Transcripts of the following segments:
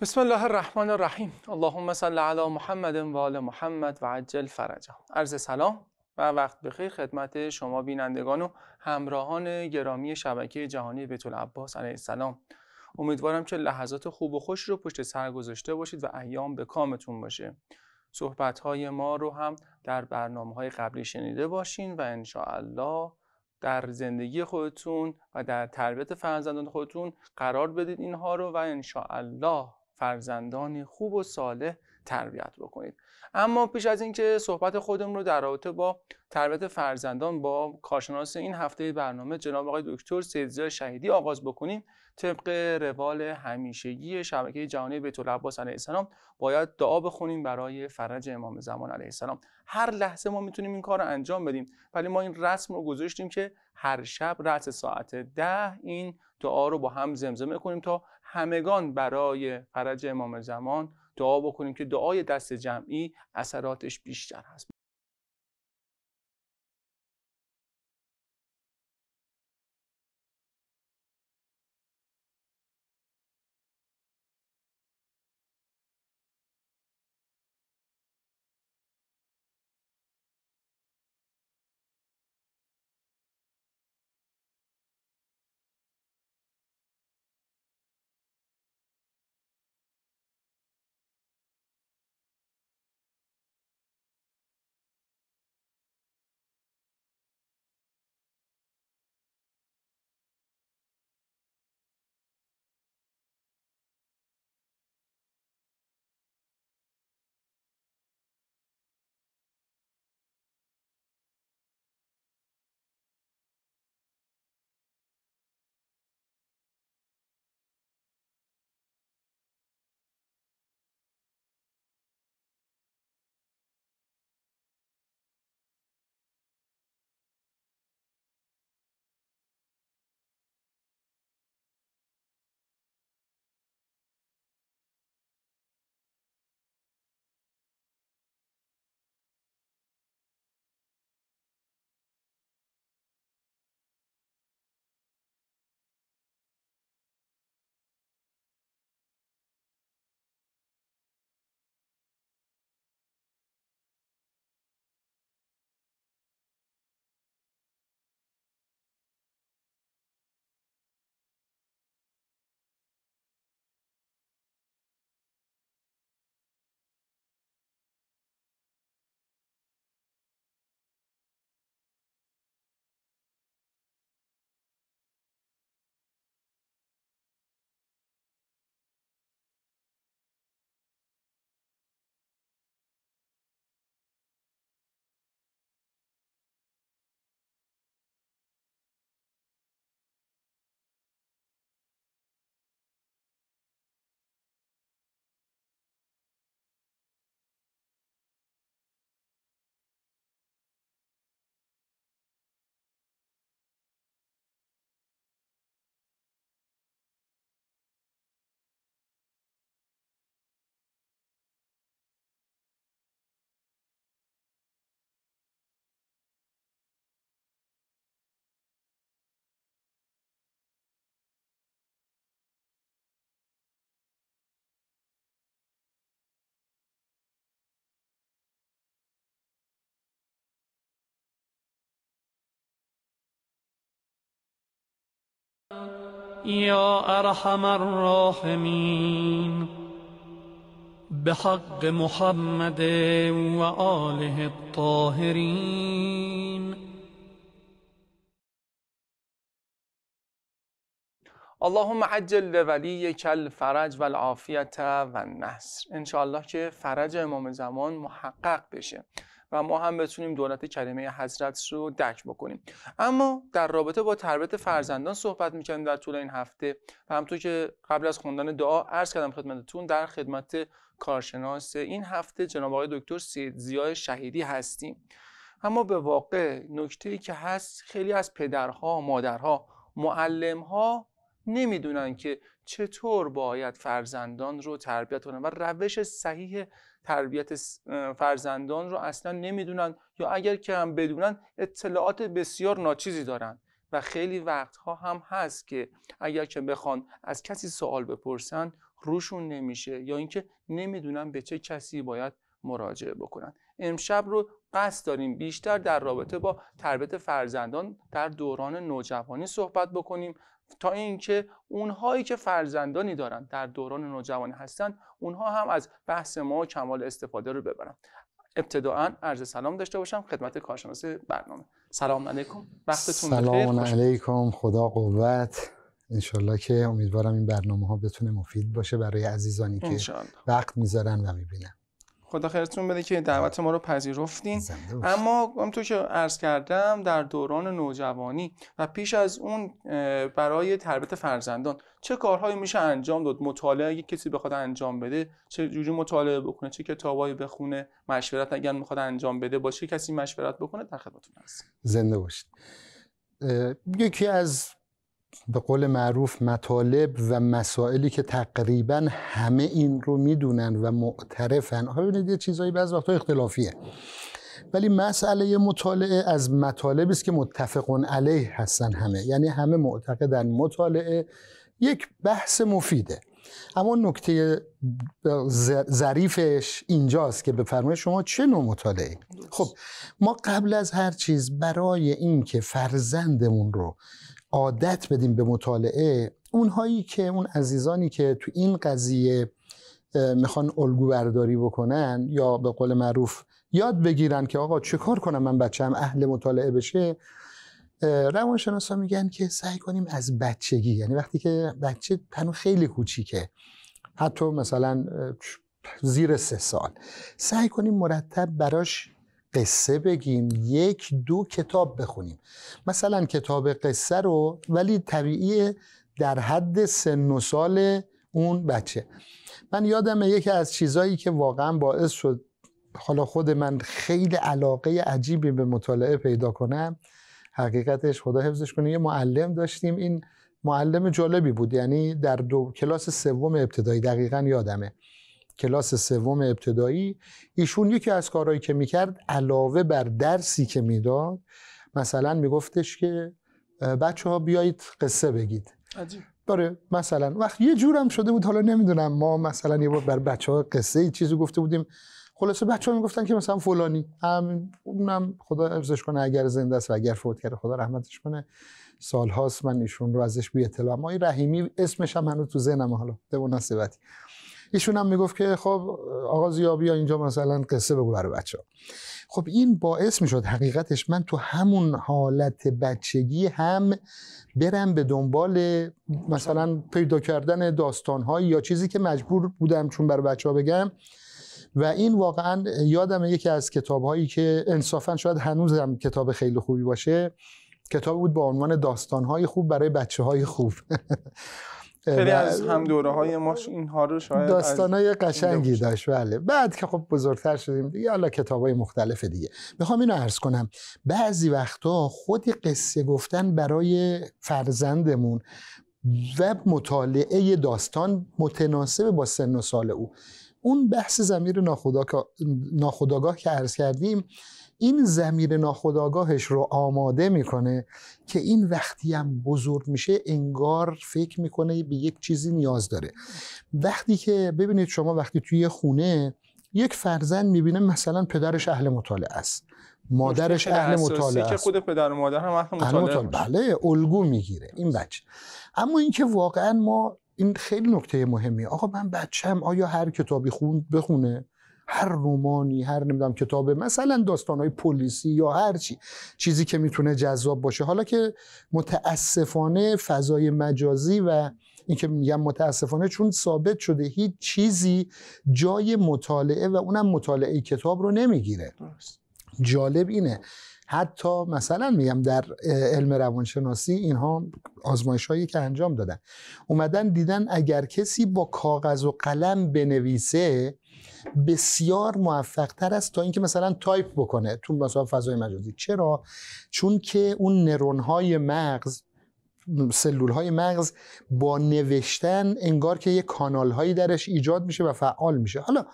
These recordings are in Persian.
بسم الله الرحمن الرحیم اللهم صل علی محمد و آل محمد و عجل فرجه عرض سلام و وقت بخیر خدمت شما بینندگان و همراهان گرامی شبکه جهانی بیت العباس علیه السلام امیدوارم که لحظات خوب و خوش رو پشت سر گذاشته باشید و ایام به کامتون باشه صحبت های ما رو هم در برنامه های قبلی شنیده باشین و انشاءالله در زندگی خودتون و در تربیت فرزندان خودتون قرار بدید اینها رو و انشاءالله فرزندان خوب و صالح تربیت بکنید اما پیش از اینکه صحبت خودم رو در رابطه با تربیت فرزندان با کارشناس این هفته برنامه جناب آقای دکتر سیدزا شهیدی آغاز بکنیم طبق روال همیشگی شبکه جهانی بیت العباس علیه السلام باید دعا بخونیم برای فرج امام زمان علیه السلام هر لحظه ما میتونیم این کار رو انجام بدیم ولی ما این رسم رو گذاشتیم که هر شب رأس ساعت ده این دعا رو با هم زمزمه کنیم تا همگان برای فرج امام زمان دعا بکنیم که دعای دست جمعی اثراتش بیشتر هست یا ارحم الراحمین به حق محمد و آله الطاهرین اللهم عجل ولی کل فرج و العافیت و النصر انشاءالله که فرج امام زمان محقق بشه و ما هم بتونیم دولت کریمه حضرت رو درک بکنیم اما در رابطه با تربیت فرزندان صحبت میکنیم در طول این هفته و همطور که قبل از خوندن دعا عرض کردم خدمتتون در خدمت کارشناس این هفته جناب آقای دکتر سید شهیدی هستیم اما به واقع نکته ای که هست خیلی از پدرها مادرها معلمها نمیدونن که چطور باید فرزندان رو تربیت کنن و روش صحیح تربیت فرزندان رو اصلا نمیدونن یا اگر که هم بدونن اطلاعات بسیار ناچیزی دارن و خیلی وقتها هم هست که اگر که بخوان از کسی سوال بپرسن روشون نمیشه یا اینکه نمیدونن به چه کسی باید مراجعه بکنن امشب رو قصد داریم بیشتر در رابطه با تربیت فرزندان در دوران نوجوانی صحبت بکنیم تا اینکه اونهایی که فرزندانی دارن در دوران نوجوانی هستن اونها هم از بحث ما و کمال استفاده رو ببرن ابتداعا عرض سلام داشته باشم خدمت کارشناس برنامه سلام علیکم وقتتون بخیر سلام علیکم خدا قوت انشالله که امیدوارم این برنامه ها بتونه مفید باشه برای عزیزانی که وقت میذارن و میبینن خدا خیرتون بده که دعوت ما رو پذیرفتین اما همونطور که عرض کردم در دوران نوجوانی و پیش از اون برای تربیت فرزندان چه کارهایی میشه انجام داد مطالعه اگه کسی بخواد انجام بده چه جوری مطالعه بکنه چه کتابایی بخونه مشورت اگر میخواد انجام بده با چه کسی مشورت بکنه در خدمتتون هستیم زنده باشید یکی از به قول معروف مطالب و مسائلی که تقریبا همه این رو میدونن و معترفن حالا ببینید یه چیزایی بعض وقتا اختلافیه ولی مسئله مطالعه از مطالبی است که متفقون علیه هستن همه یعنی همه معتقدن مطالعه یک بحث مفیده اما نکته ظریفش اینجاست که بفرمایید شما چه نوع مطالعه خب ما قبل از هر چیز برای اینکه فرزندمون رو عادت بدیم به مطالعه اونهایی که اون عزیزانی که تو این قضیه میخوان الگو برداری بکنن یا به قول معروف یاد بگیرن که آقا چه کار کنم من هم اهل مطالعه بشه روانشناسا میگن که سعی کنیم از بچگی یعنی وقتی که بچه تنو خیلی کوچیکه حتی مثلا زیر سه سال سعی کنیم مرتب براش قصه بگیم یک دو کتاب بخونیم مثلا کتاب قصه رو ولی طبیعی در حد سن و سال اون بچه من یادم یکی از چیزایی که واقعا باعث شد حالا خود من خیلی علاقه عجیبی به مطالعه پیدا کنم حقیقتش خدا حفظش کنه یه معلم داشتیم این معلم جالبی بود یعنی در دو کلاس سوم ابتدایی دقیقا یادمه کلاس سوم ابتدایی ایشون یکی از کارهایی که میکرد علاوه بر درسی که میداد مثلا میگفتش که بچه ها بیایید قصه بگید عجیب. داره مثلا وقت یه جورم شده بود حالا نمیدونم ما مثلا یه بار بر بچه ها قصه ای چیزی گفته بودیم خلاصه بچه ها میگفتن که مثلا فلانی هم اونم خدا ارزش کنه اگر زنده است و اگر فوت کرده خدا رحمتش کنه سالهاست من ایشون رو ازش بی اطلاع ما رحیمی اسمش هم هنوز تو ذهنم حالا به مناسبتی ایشون هم میگفت که خب آقا زیابی یا اینجا مثلا قصه بگو برای بچه خب این باعث میشد حقیقتش من تو همون حالت بچگی هم برم به دنبال مثلا پیدا کردن داستانهایی یا چیزی که مجبور بودم چون برای بچه ها بگم و این واقعا یادم یکی از کتاب هایی که انصافا شاید هنوز کتاب خیلی خوبی باشه کتاب بود با عنوان داستان خوب برای بچه های خوب خیلی از هم دوره های ما اینها رو شاید داستان های قشنگی داشت بله بعد که خب بزرگتر شدیم دیگه حالا کتاب های مختلف دیگه میخوام اینو عرض کنم بعضی وقتا خود قصه گفتن برای فرزندمون و مطالعه داستان متناسب با سن و سال او اون بحث زمیر ناخداگاه که عرض کردیم این زمیر ناخداگاهش رو آماده میکنه که این وقتی هم بزرگ میشه انگار فکر میکنه به یک چیزی نیاز داره وقتی که ببینید شما وقتی توی خونه یک فرزند میبینه مثلا پدرش اهل مطالعه است مادرش اهل مطالعه است که خود پدر و مادر هم اهل مطالعه, بله الگو میگیره این بچه اما اینکه واقعا ما این خیلی نکته مهمی آقا من هم آیا هر کتابی خون بخونه هر رومانی هر نمیدونم کتاب مثلا های پلیسی یا هر چی چیزی که میتونه جذاب باشه حالا که متاسفانه فضای مجازی و اینکه میگم متاسفانه چون ثابت شده هیچ چیزی جای مطالعه و اونم مطالعه کتاب رو نمیگیره جالب اینه حتی مثلا میگم در علم روانشناسی اینها آزمایش هایی که انجام دادن اومدن دیدن اگر کسی با کاغذ و قلم بنویسه بسیار موفق تر است تا اینکه مثلا تایپ بکنه تو مثلا فضای مجازی چرا چون که اون نرون های مغز سلول های مغز با نوشتن انگار که یه کانال هایی درش ایجاد میشه و فعال میشه حالا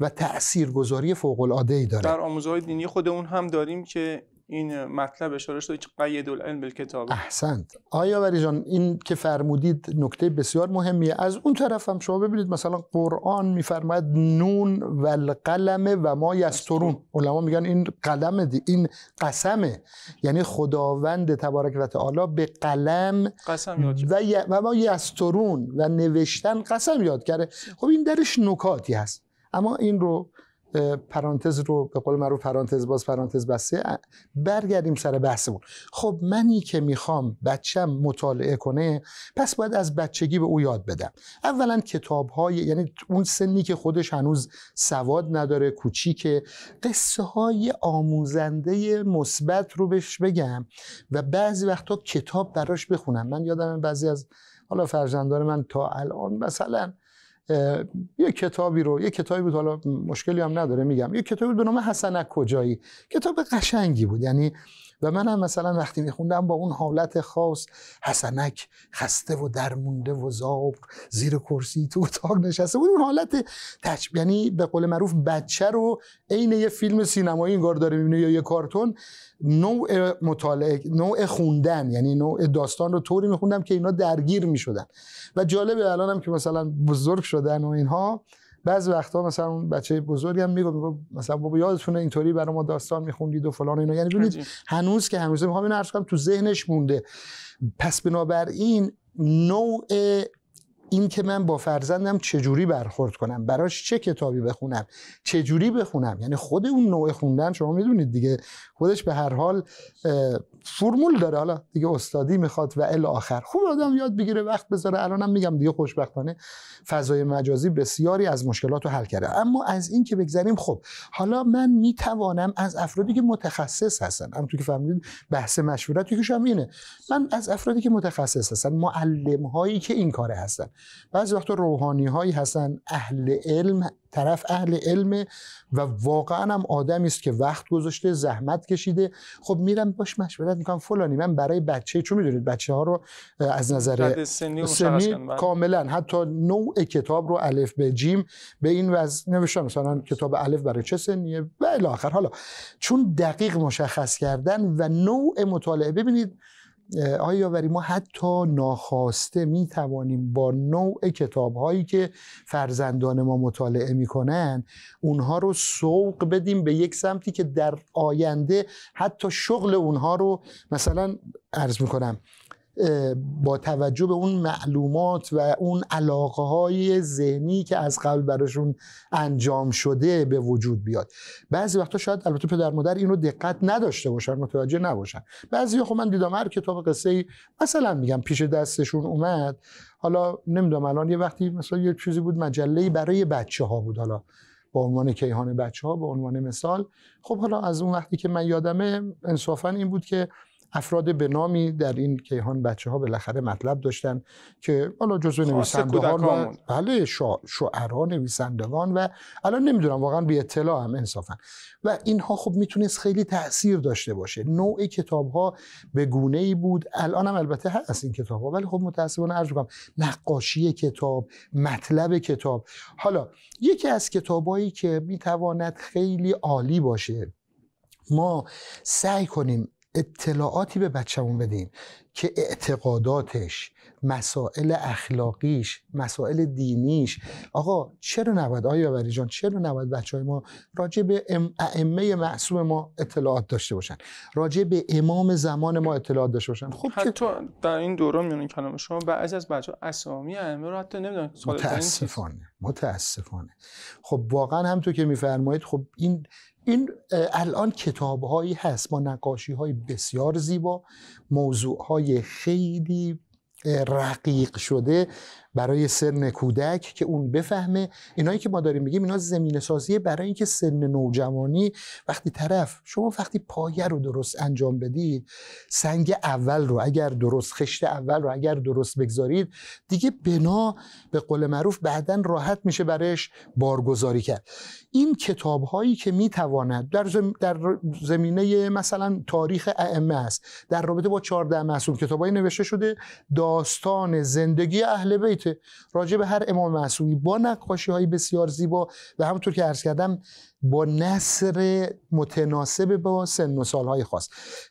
و تاثیرگذاری فوق العاده ای داره در آموزهای دینی خودمون هم داریم که این مطلب اشاره شده که قید العلم بالکتاب احسنت آیا وری جان این که فرمودید نکته بسیار مهمیه از اون طرف هم شما ببینید مثلا قرآن میفرماید نون و القلم و ما یسترون علما میگن این قلم دی این قسمه یعنی خداوند تبارک و تعالی به قلم قسم و, ما یسترون و نوشتن قسم یاد کرده خب این درش نکاتی هست اما این رو پرانتز رو به قول معروف پرانتز باز پرانتز بسته برگردیم سر بحثمون خب منی که میخوام بچم مطالعه کنه پس باید از بچگی به او یاد بدم اولا کتاب های یعنی اون سنی که خودش هنوز سواد نداره کوچیکه قصه های آموزنده مثبت رو بهش بگم و بعضی وقتا کتاب براش بخونم من یادم بعضی از حالا فرزندان من تا الان مثلا یه کتابی رو یه کتابی بود حالا مشکلی هم نداره میگم یه کتابی به نام حسنک کجایی کتاب قشنگی بود یعنی و من هم مثلا وقتی میخوندم با اون حالت خاص حسنک خسته و درمونده و زاب زیر کرسی تو اتاق نشسته بود اون حالت یعنی به قول معروف بچه رو عین یه فیلم سینمایی انگار داره میبینه یا یه کارتون نوع مطالعه نوع خوندن یعنی نوع داستان رو طوری میخوندم که اینا درگیر میشدن و جالبه الانم که مثلا بزرگ شدن و اینها بعض وقتا مثلا اون بچه بزرگی هم میگفت مثلا بابا یادتونه اینطوری برای ما داستان میخوندید و فلان اینا یعنی ببینید هنوز که هنوز میخوام اینو عرض کنم تو ذهنش مونده پس بنابراین نوع این که من با فرزندم چجوری برخورد کنم براش چه کتابی بخونم چجوری بخونم یعنی خود اون نوع خوندن شما میدونید دیگه خودش به هر حال فرمول داره حالا دیگه استادی میخواد و ال آخر خوب آدم یاد بگیره وقت بذاره الانم میگم دیگه خوشبختانه فضای مجازی بسیاری از مشکلات رو حل کرده اما از این که بگذریم خب حالا من میتوانم از افرادی که متخصص هستن تو که فهمیدید بحث مشورتی که اینه من از افرادی که متخصص هستن معلم هایی که این کاره هستن بعضی وقتا روحانی هایی هستن اهل علم طرف اهل علم و واقعا هم آدمی است که وقت گذاشته زحمت کشیده خب میرم باش مشورت میکنم فلانی من برای بچه چون میدونید بچه ها رو از نظر سنی, سنی کاملا حتی نوع کتاب رو الف به جیم به این وزن نوشتم مثلا کتاب الف برای چه سنیه و الی حالا چون دقیق مشخص کردن و نوع مطالعه ببینید آیا وری ما حتی ناخواسته می توانیم با نوع کتاب هایی که فرزندان ما مطالعه می اونها رو سوق بدیم به یک سمتی که در آینده حتی شغل اونها رو مثلا عرض می کنم با توجه به اون معلومات و اون علاقه های ذهنی که از قبل براشون انجام شده به وجود بیاد بعضی وقتا شاید البته پدر مادر این رو دقت نداشته باشن متوجه نباشن بعضی خب من دیدم هر کتاب قصه ای مثلا میگم پیش دستشون اومد حالا نمیدونم الان یه وقتی مثلا یه چیزی بود مجله برای بچه ها بود حالا به عنوان کیهان بچه ها به عنوان مثال خب حالا از اون وقتی که من یادمه انصافا این بود که افراد به نامی در این کیهان بچه ها بالاخره مطلب داشتن که حالا جزو نویسندگان و بله شعرا نویسندگان و الان نمیدونم واقعا به اطلاع هم انصافا و اینها خب میتونست خیلی تاثیر داشته باشه نوع کتاب ها به گونه ای بود الان هم البته هست این کتاب ها ولی خب متاسفانه عرض کنم نقاشی کتاب مطلب کتاب حالا یکی از کتابایی که میتواند خیلی عالی باشه ما سعی کنیم اطلاعاتی به بچهمون بدیم که اعتقاداتش مسائل اخلاقیش مسائل دینیش آقا چرا نباید آیا بری جان چرا نباید بچه های ما راجع به ائمه معصوم ما اطلاعات داشته باشن راجع به امام زمان ما اطلاعات داشته باشن خب حتی در این دوران این کلام شما بعضی از بچه اسامی ائمه رو حتی نمیدونن متاسفانه متاسفانه خب واقعا همطور که میفرمایید خب این این الان کتاب هایی هست با نقاشی های بسیار زیبا موضوع های خیلی رقیق شده برای سن کودک که اون بفهمه اینایی که ما داریم میگیم اینا زمینه سازی برای اینکه سن نوجوانی وقتی طرف شما وقتی پایه رو درست انجام بدید سنگ اول رو اگر درست خشت اول رو اگر درست بگذارید دیگه بنا به قول معروف بعدا راحت میشه برایش بارگذاری کرد این کتاب هایی که میتواند در, در زمینه مثلا تاریخ ائمه است در رابطه با 14 معصوم کتابایی نوشته شده داستان زندگی اهل بیت که راجع به هر امام معصومی با نقاشی های بسیار زیبا و همونطور که عرض کردم با نصر متناسب با سن و سالهای خاص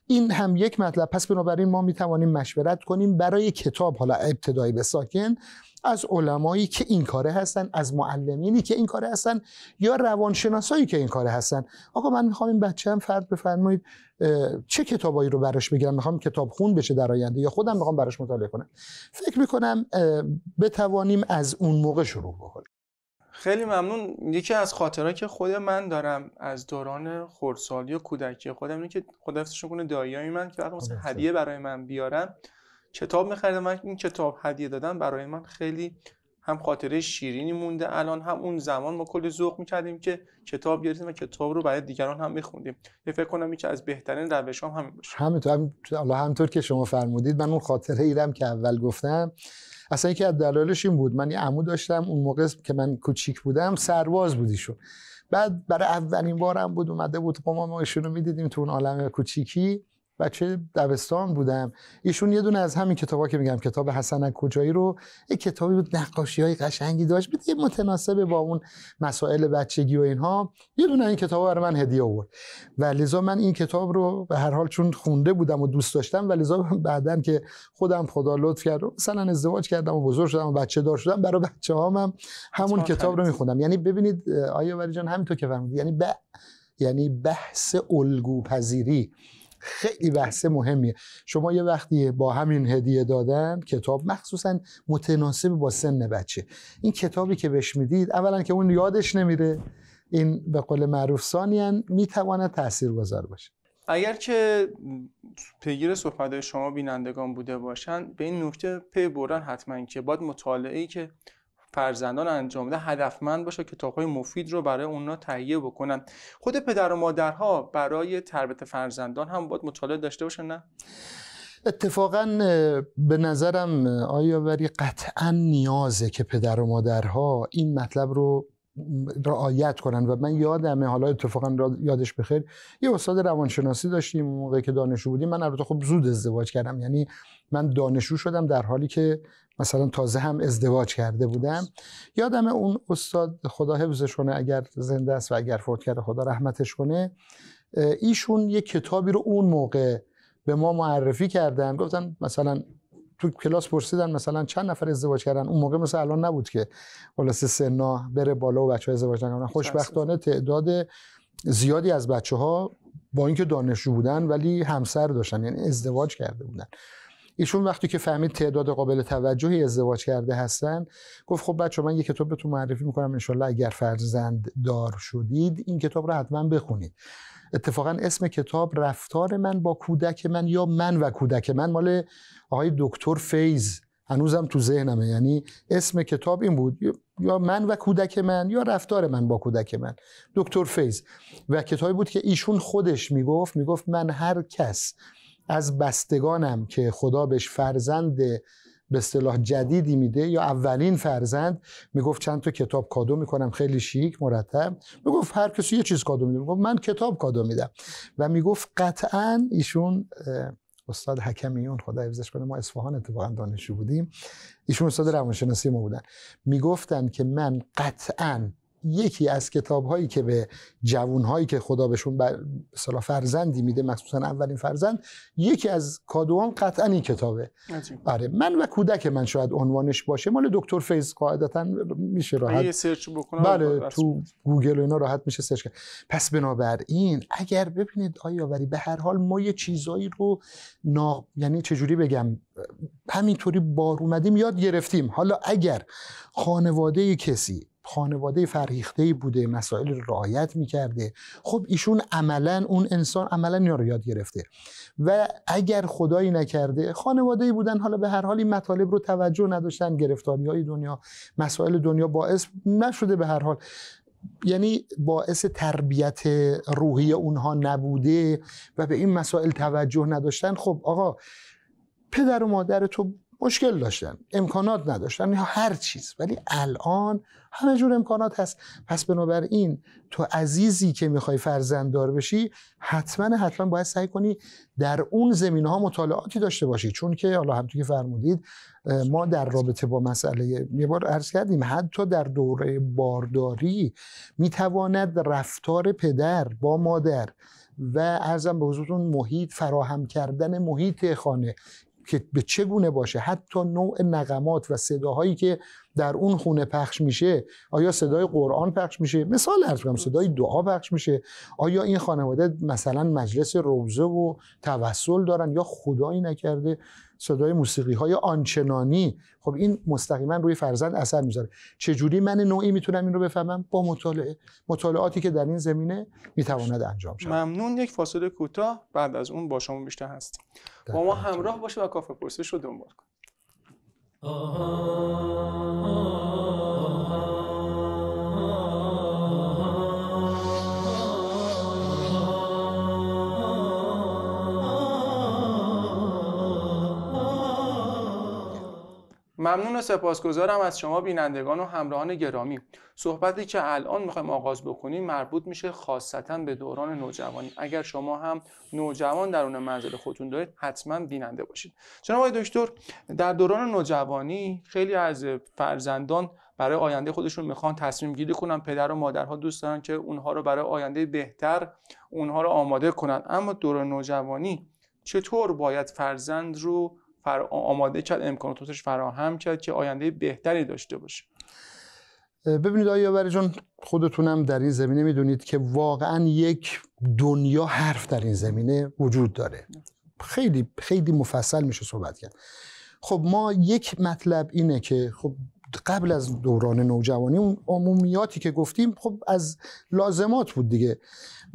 این هم یک مطلب پس بنابراین ما می توانیم مشورت کنیم برای کتاب حالا ابتدایی به ساکن از علمایی که این کاره هستن از معلمینی که این کاره هستن یا روانشناسایی که این کاره هستن آقا من میخوام این بچه هم فرد بفرمایید چه کتابایی رو براش بگیرم میخوام کتاب خون بشه در آینده یا خودم میخوام براش مطالعه کنم فکر میکنم بتوانیم از اون موقع شروع بکنیم خیلی ممنون یکی از خاطرها که خود من دارم از دوران خردسالی و کودکی خودم اینه که کنه من که وقتی هدیه برای من بیارم. کتاب میخریدم من این کتاب هدیه دادن برای من خیلی هم خاطره شیرینی مونده الان هم اون زمان ما کلی ذوق میکردیم که کتاب گرفتیم و کتاب رو برای دیگران هم میخوندیم یه فکر کنم یکی از بهترین روش هم همین باشه همینطور هم... همطور که شما فرمودید من اون خاطره ایرم که اول گفتم اصلا یکی از دلایلش این بود من یه عمو داشتم اون موقع که من کوچیک بودم سرباز بودیشون بعد برای اولین بارم بود اومده بود خب ما رو میدیدیم تو اون عالم کوچیکی بچه دبستان بودم ایشون یه دونه از همین کتابا که میگم کتاب حسن کجایی رو یه کتابی بود نقاشی های قشنگی داشت بود یه متناسب با اون مسائل بچگی و اینها یه دونه این کتاب برای من هدیه آورد و لذا من این کتاب رو به هر حال چون خونده بودم و دوست داشتم و لذا بعدم که خودم خدا لطف کرد مثلا ازدواج کردم و بزرگ شدم و بچه دار شدم برای بچه هم, هم همون کتاب رو میخوندم یعنی ببینید آیا ولی جان همینطور که فرمودید یعنی ب... یعنی بحث الگو خیلی بحث مهمیه شما یه وقتی با همین هدیه دادن کتاب مخصوصا متناسب با سن بچه این کتابی که بهش میدید اولا که اون یادش نمیره این به قول معروف ثانیا میتواند تاثیرگذار باشه اگر که پیگیر صحبت شما بینندگان بوده باشن به این نکته پی برن حتما که باید مطالعه ای که فرزندان انجام ده هدفمند باشه کتاب های مفید رو برای اونا تهیه بکنن خود پدر و مادرها برای تربیت فرزندان هم باید مطالعه داشته باشن نه اتفاقا به نظرم آیا وری قطعا نیازه که پدر و مادرها این مطلب رو رعایت کنن و من یادمه حالا اتفاقا یادش بخیر یه استاد روانشناسی داشتیم موقعی که دانشجو بودیم من البته خب زود ازدواج کردم یعنی من دانشجو شدم در حالی که مثلا تازه هم ازدواج کرده بودم یادم اون استاد خدا حفظش کنه اگر زنده است و اگر فوت کرده خدا رحمتش کنه ایشون یه کتابی رو اون موقع به ما معرفی کردن گفتن مثلا تو کلاس پرسیدن مثلا چند نفر ازدواج کردن اون موقع مثلا الان نبود که خلاص سنا بره بالا و بچه ازدواج نکنن خوشبختانه تعداد زیادی از بچه با اینکه دانشجو بودن ولی همسر داشتن یعنی ازدواج کرده بودن ایشون وقتی که فهمید تعداد قابل توجهی ازدواج کرده هستن گفت خب بچه من یک کتاب تو معرفی میکنم انشالله اگر فرزند دار شدید این کتاب رو حتما بخونید اتفاقا اسم کتاب رفتار من با کودک من یا من و کودک من مال آقای دکتر فیز هنوزم تو ذهنمه یعنی اسم کتاب این بود یا من و کودک من یا رفتار من با کودک من دکتر فیز و کتابی بود که ایشون خودش میگفت میگفت من هر کس از بستگانم که خدا بهش فرزند به اصطلاح جدیدی میده یا اولین فرزند میگفت چند تا کتاب کادو میکنم خیلی شیک مرتب میگفت هر کسی یه چیز کادو میده میگفت من کتاب کادو میدم و میگفت قطعا ایشون استاد حکمیون خدا حفظش کنه ما اصفهان اتفاقا دانشجو بودیم ایشون استاد روانشناسی ما بودن میگفتن که من قطعا یکی از کتاب هایی که به جوون هایی که خدا بهشون بر فرزندی میده مخصوصا اولین فرزند یکی از کادوان قطعا این کتابه آره، من و کودک من شاید عنوانش باشه مال دکتر فیض قاعدتا میشه راحت یه سرچ بکنم بله تو گوگل و اینا راحت میشه سرچ کرد پس این، اگر ببینید آیا وری به هر حال ما یه چیزایی رو نا... یعنی چجوری بگم همینطوری بار اومدیم یاد گرفتیم حالا اگر خانواده کسی خانواده فرهیخته بوده مسائل رو رعایت میکرده خب ایشون عملا اون انسان عملا اینا رو یاد گرفته و اگر خدایی نکرده خانواده بودن حالا به هر حال این مطالب رو توجه نداشتن گرفتاری های دنیا مسائل دنیا باعث نشده به هر حال یعنی باعث تربیت روحی اونها نبوده و به این مسائل توجه نداشتن خب آقا پدر و مادر تو مشکل داشتن امکانات نداشتن یا هر چیز ولی الان همه جور امکانات هست پس بنابراین تو عزیزی که میخوای فرزنددار بشی حتما حتما باید سعی کنی در اون زمینه ها مطالعاتی داشته باشی چون که حالا همونطور که فرمودید ما در رابطه با مسئله یه بار عرض کردیم حتی در دوره بارداری میتواند رفتار پدر با مادر و ارزم به حضورتون محیط فراهم کردن محیط خانه که به چه گونه باشه حتی نوع نقمات و صداهایی که در اون خونه پخش میشه آیا صدای قرآن پخش میشه مثال عرض صدای دعا پخش میشه آیا این خانواده مثلا مجلس روزه و توسل دارن یا خدایی نکرده صدای موسیقی های آنچنانی خب این مستقیما روی فرزند اثر میذاره جوری من نوعی میتونم این رو بفهمم با مطالعه مطالعاتی که در این زمینه میتواند انجام شود ممنون یک فاصله کوتاه بعد از اون با شما بیشتر هستیم با ما همراه باشه و کافه پرسش رو دنبال کن ممنون و سپاسگزارم از شما بینندگان و همراهان گرامی صحبتی که الان میخوایم آغاز بکنیم مربوط میشه خاصتا به دوران نوجوانی اگر شما هم نوجوان درون منزل خودتون دارید حتما بیننده باشید جناب آقای دکتر در دوران نوجوانی خیلی از فرزندان برای آینده خودشون میخوان تصمیم گیری کنن پدر و مادرها دوست دارن که اونها رو برای آینده بهتر اونها رو آماده کنن اما دوران نوجوانی چطور باید فرزند رو فر... آماده کرد امکاناتش فراهم کرد که آینده بهتری داشته باشه ببینید آیا برای جون خودتونم در این زمینه میدونید که واقعا یک دنیا حرف در این زمینه وجود داره خیلی خیلی مفصل میشه صحبت کرد خب ما یک مطلب اینه که خب قبل از دوران نوجوانی اون عمومیاتی که گفتیم خب از لازمات بود دیگه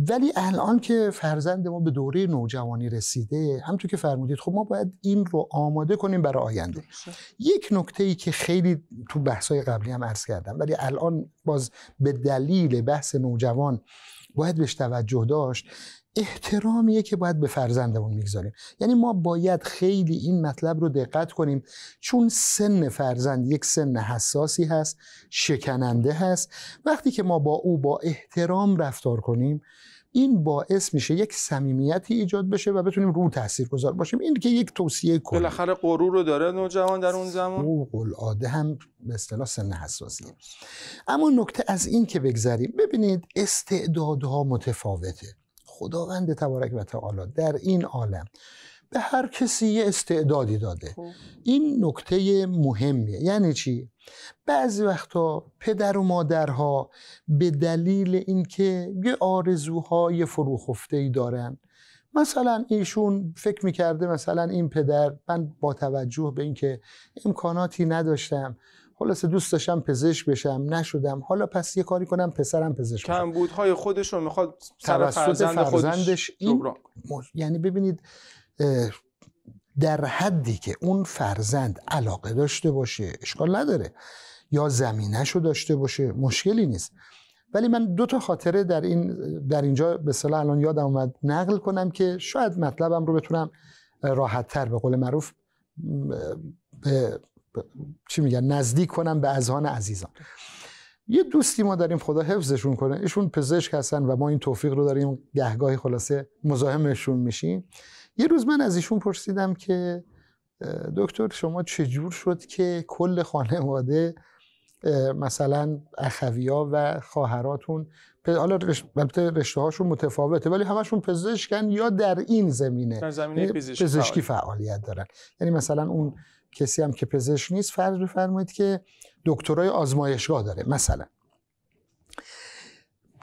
ولی الان که فرزند ما به دوره نوجوانی رسیده همطور که فرمودید خب ما باید این رو آماده کنیم برای آینده یک نکته ای که خیلی تو های قبلی هم عرض کردم ولی الان باز به دلیل بحث نوجوان باید بهش توجه داشت احترامیه که باید به فرزندمون میگذاریم یعنی ما باید خیلی این مطلب رو دقت کنیم چون سن فرزند یک سن حساسی هست شکننده هست وقتی که ما با او با احترام رفتار کنیم این باعث میشه یک صمیمیتی ایجاد بشه و بتونیم رو تاثیرگذار باشیم این که یک توصیه کنیم بالاخره غرور رو داره نوجوان در اون زمان قل عاده هم به اصطلاح سن حساسیه اما نکته از این که بگذریم ببینید استعدادها متفاوته خداوند تبارک و تعالی در این عالم به هر کسی یه استعدادی داده خب. این نکته مهمیه یعنی چی بعضی وقتا پدر و مادرها به دلیل اینکه یه آرزوهای فروخفته ای دارن مثلا ایشون فکر میکرده مثلا این پدر من با توجه به اینکه امکاناتی نداشتم خلاصه دوست داشتم پزشک بشم نشدم حالا پس یه کاری کنم پسرم پزشک بشه کمبودهای خودش رو میخواد سر فرزند فرزندش این یعنی ببینید در حدی که اون فرزند علاقه داشته باشه اشکال نداره یا زمینش رو داشته باشه مشکلی نیست ولی من دو تا خاطره در این در اینجا به صلاح الان یادم اومد نقل کنم که شاید مطلبم رو بتونم راحت تر به قول معروف به چی میگن نزدیک کنم به اذهان عزیزان یه دوستی ما داریم خدا حفظشون کنه ایشون پزشک هستن و ما این توفیق رو داریم گهگاهی خلاصه مزاحمشون میشیم یه روز من از ایشون پرسیدم که دکتر شما چجور شد که کل خانواده مثلا اخویا و خواهراتون حالا البته رشته هاشون متفاوته ولی همشون پزشکن یا در این زمینه زمینه پزشکی, پزشکی فعالیت دارن یعنی مثلا اون کسی هم که پزشک نیست فرض بفرمایید که دکترای آزمایشگاه داره مثلا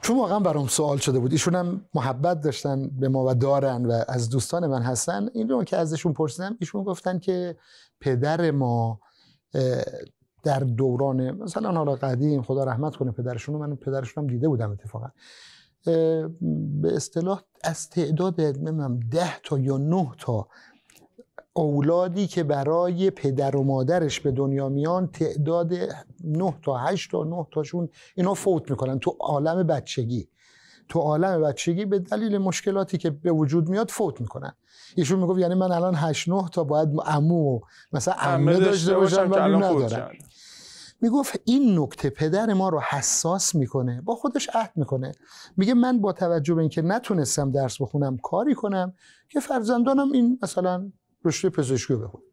چون واقعا برام سوال شده بود ایشون هم محبت داشتن به ما و دارن و از دوستان من هستن این رو که ازشون پرسیدم ایشون گفتن که پدر ما در دوران مثلا حالا قدیم خدا رحمت کنه پدرشون رو من پدرشون هم دیده بودم اتفاقا به اصطلاح از تعداد نمیدونم ده تا یا نه تا اولادی که برای پدر و مادرش به دنیا میان تعداد 9 تا 8 تا 9 تاشون اینا فوت میکنن تو عالم بچگی تو عالم بچگی به دلیل مشکلاتی که به وجود میاد فوت میکنن ایشون میگفت یعنی من الان 8 نه تا باید عمو مثلا عمه داشته باشم ولی ندارم میگفت این نکته پدر ما رو حساس میکنه با خودش عهد میکنه میگه من با توجه به اینکه نتونستم درس بخونم کاری کنم که فرزندانم این مثلا رشته پزشکی رو بخونه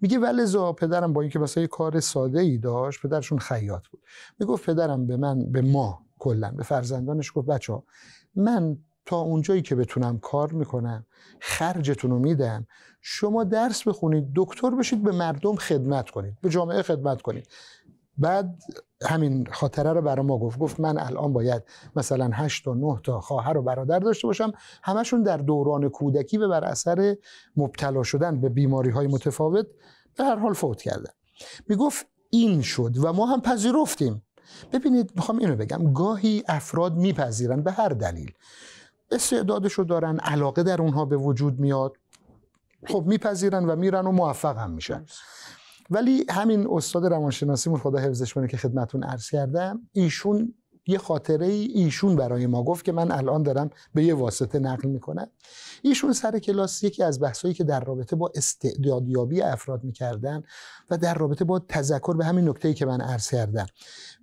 میگه ولذا پدرم با اینکه مثلا یه کار ساده ای داشت پدرشون خیاط بود میگفت پدرم به من به ما کلا به فرزندانش گفت بچه من تا اونجایی که بتونم کار میکنم خرجتون رو میدم شما درس بخونید دکتر بشید به مردم خدمت کنید به جامعه خدمت کنید بعد همین خاطره رو برای ما گفت گفت من الان باید مثلا 8 تا 9 تا خواهر و برادر داشته باشم همشون در دوران کودکی و بر اثر مبتلا شدن به بیماری های متفاوت به هر حال فوت کردن میگفت این شد و ما هم پذیرفتیم ببینید میخوام اینو بگم گاهی افراد میپذیرن به هر دلیل رو دارن علاقه در اونها به وجود میاد خب میپذیرن و میرن و موفق هم میشن ولی همین استاد روانشناسیمون خدا حفظش کنه که خدمتون عرض کردم ایشون یه خاطره ایشون برای ما گفت که من الان دارم به یه واسطه نقل میکنم ایشون سر کلاس یکی از بحثایی که در رابطه با استعدادیابی افراد میکردن و در رابطه با تذکر به همین نکته که من عرض کردم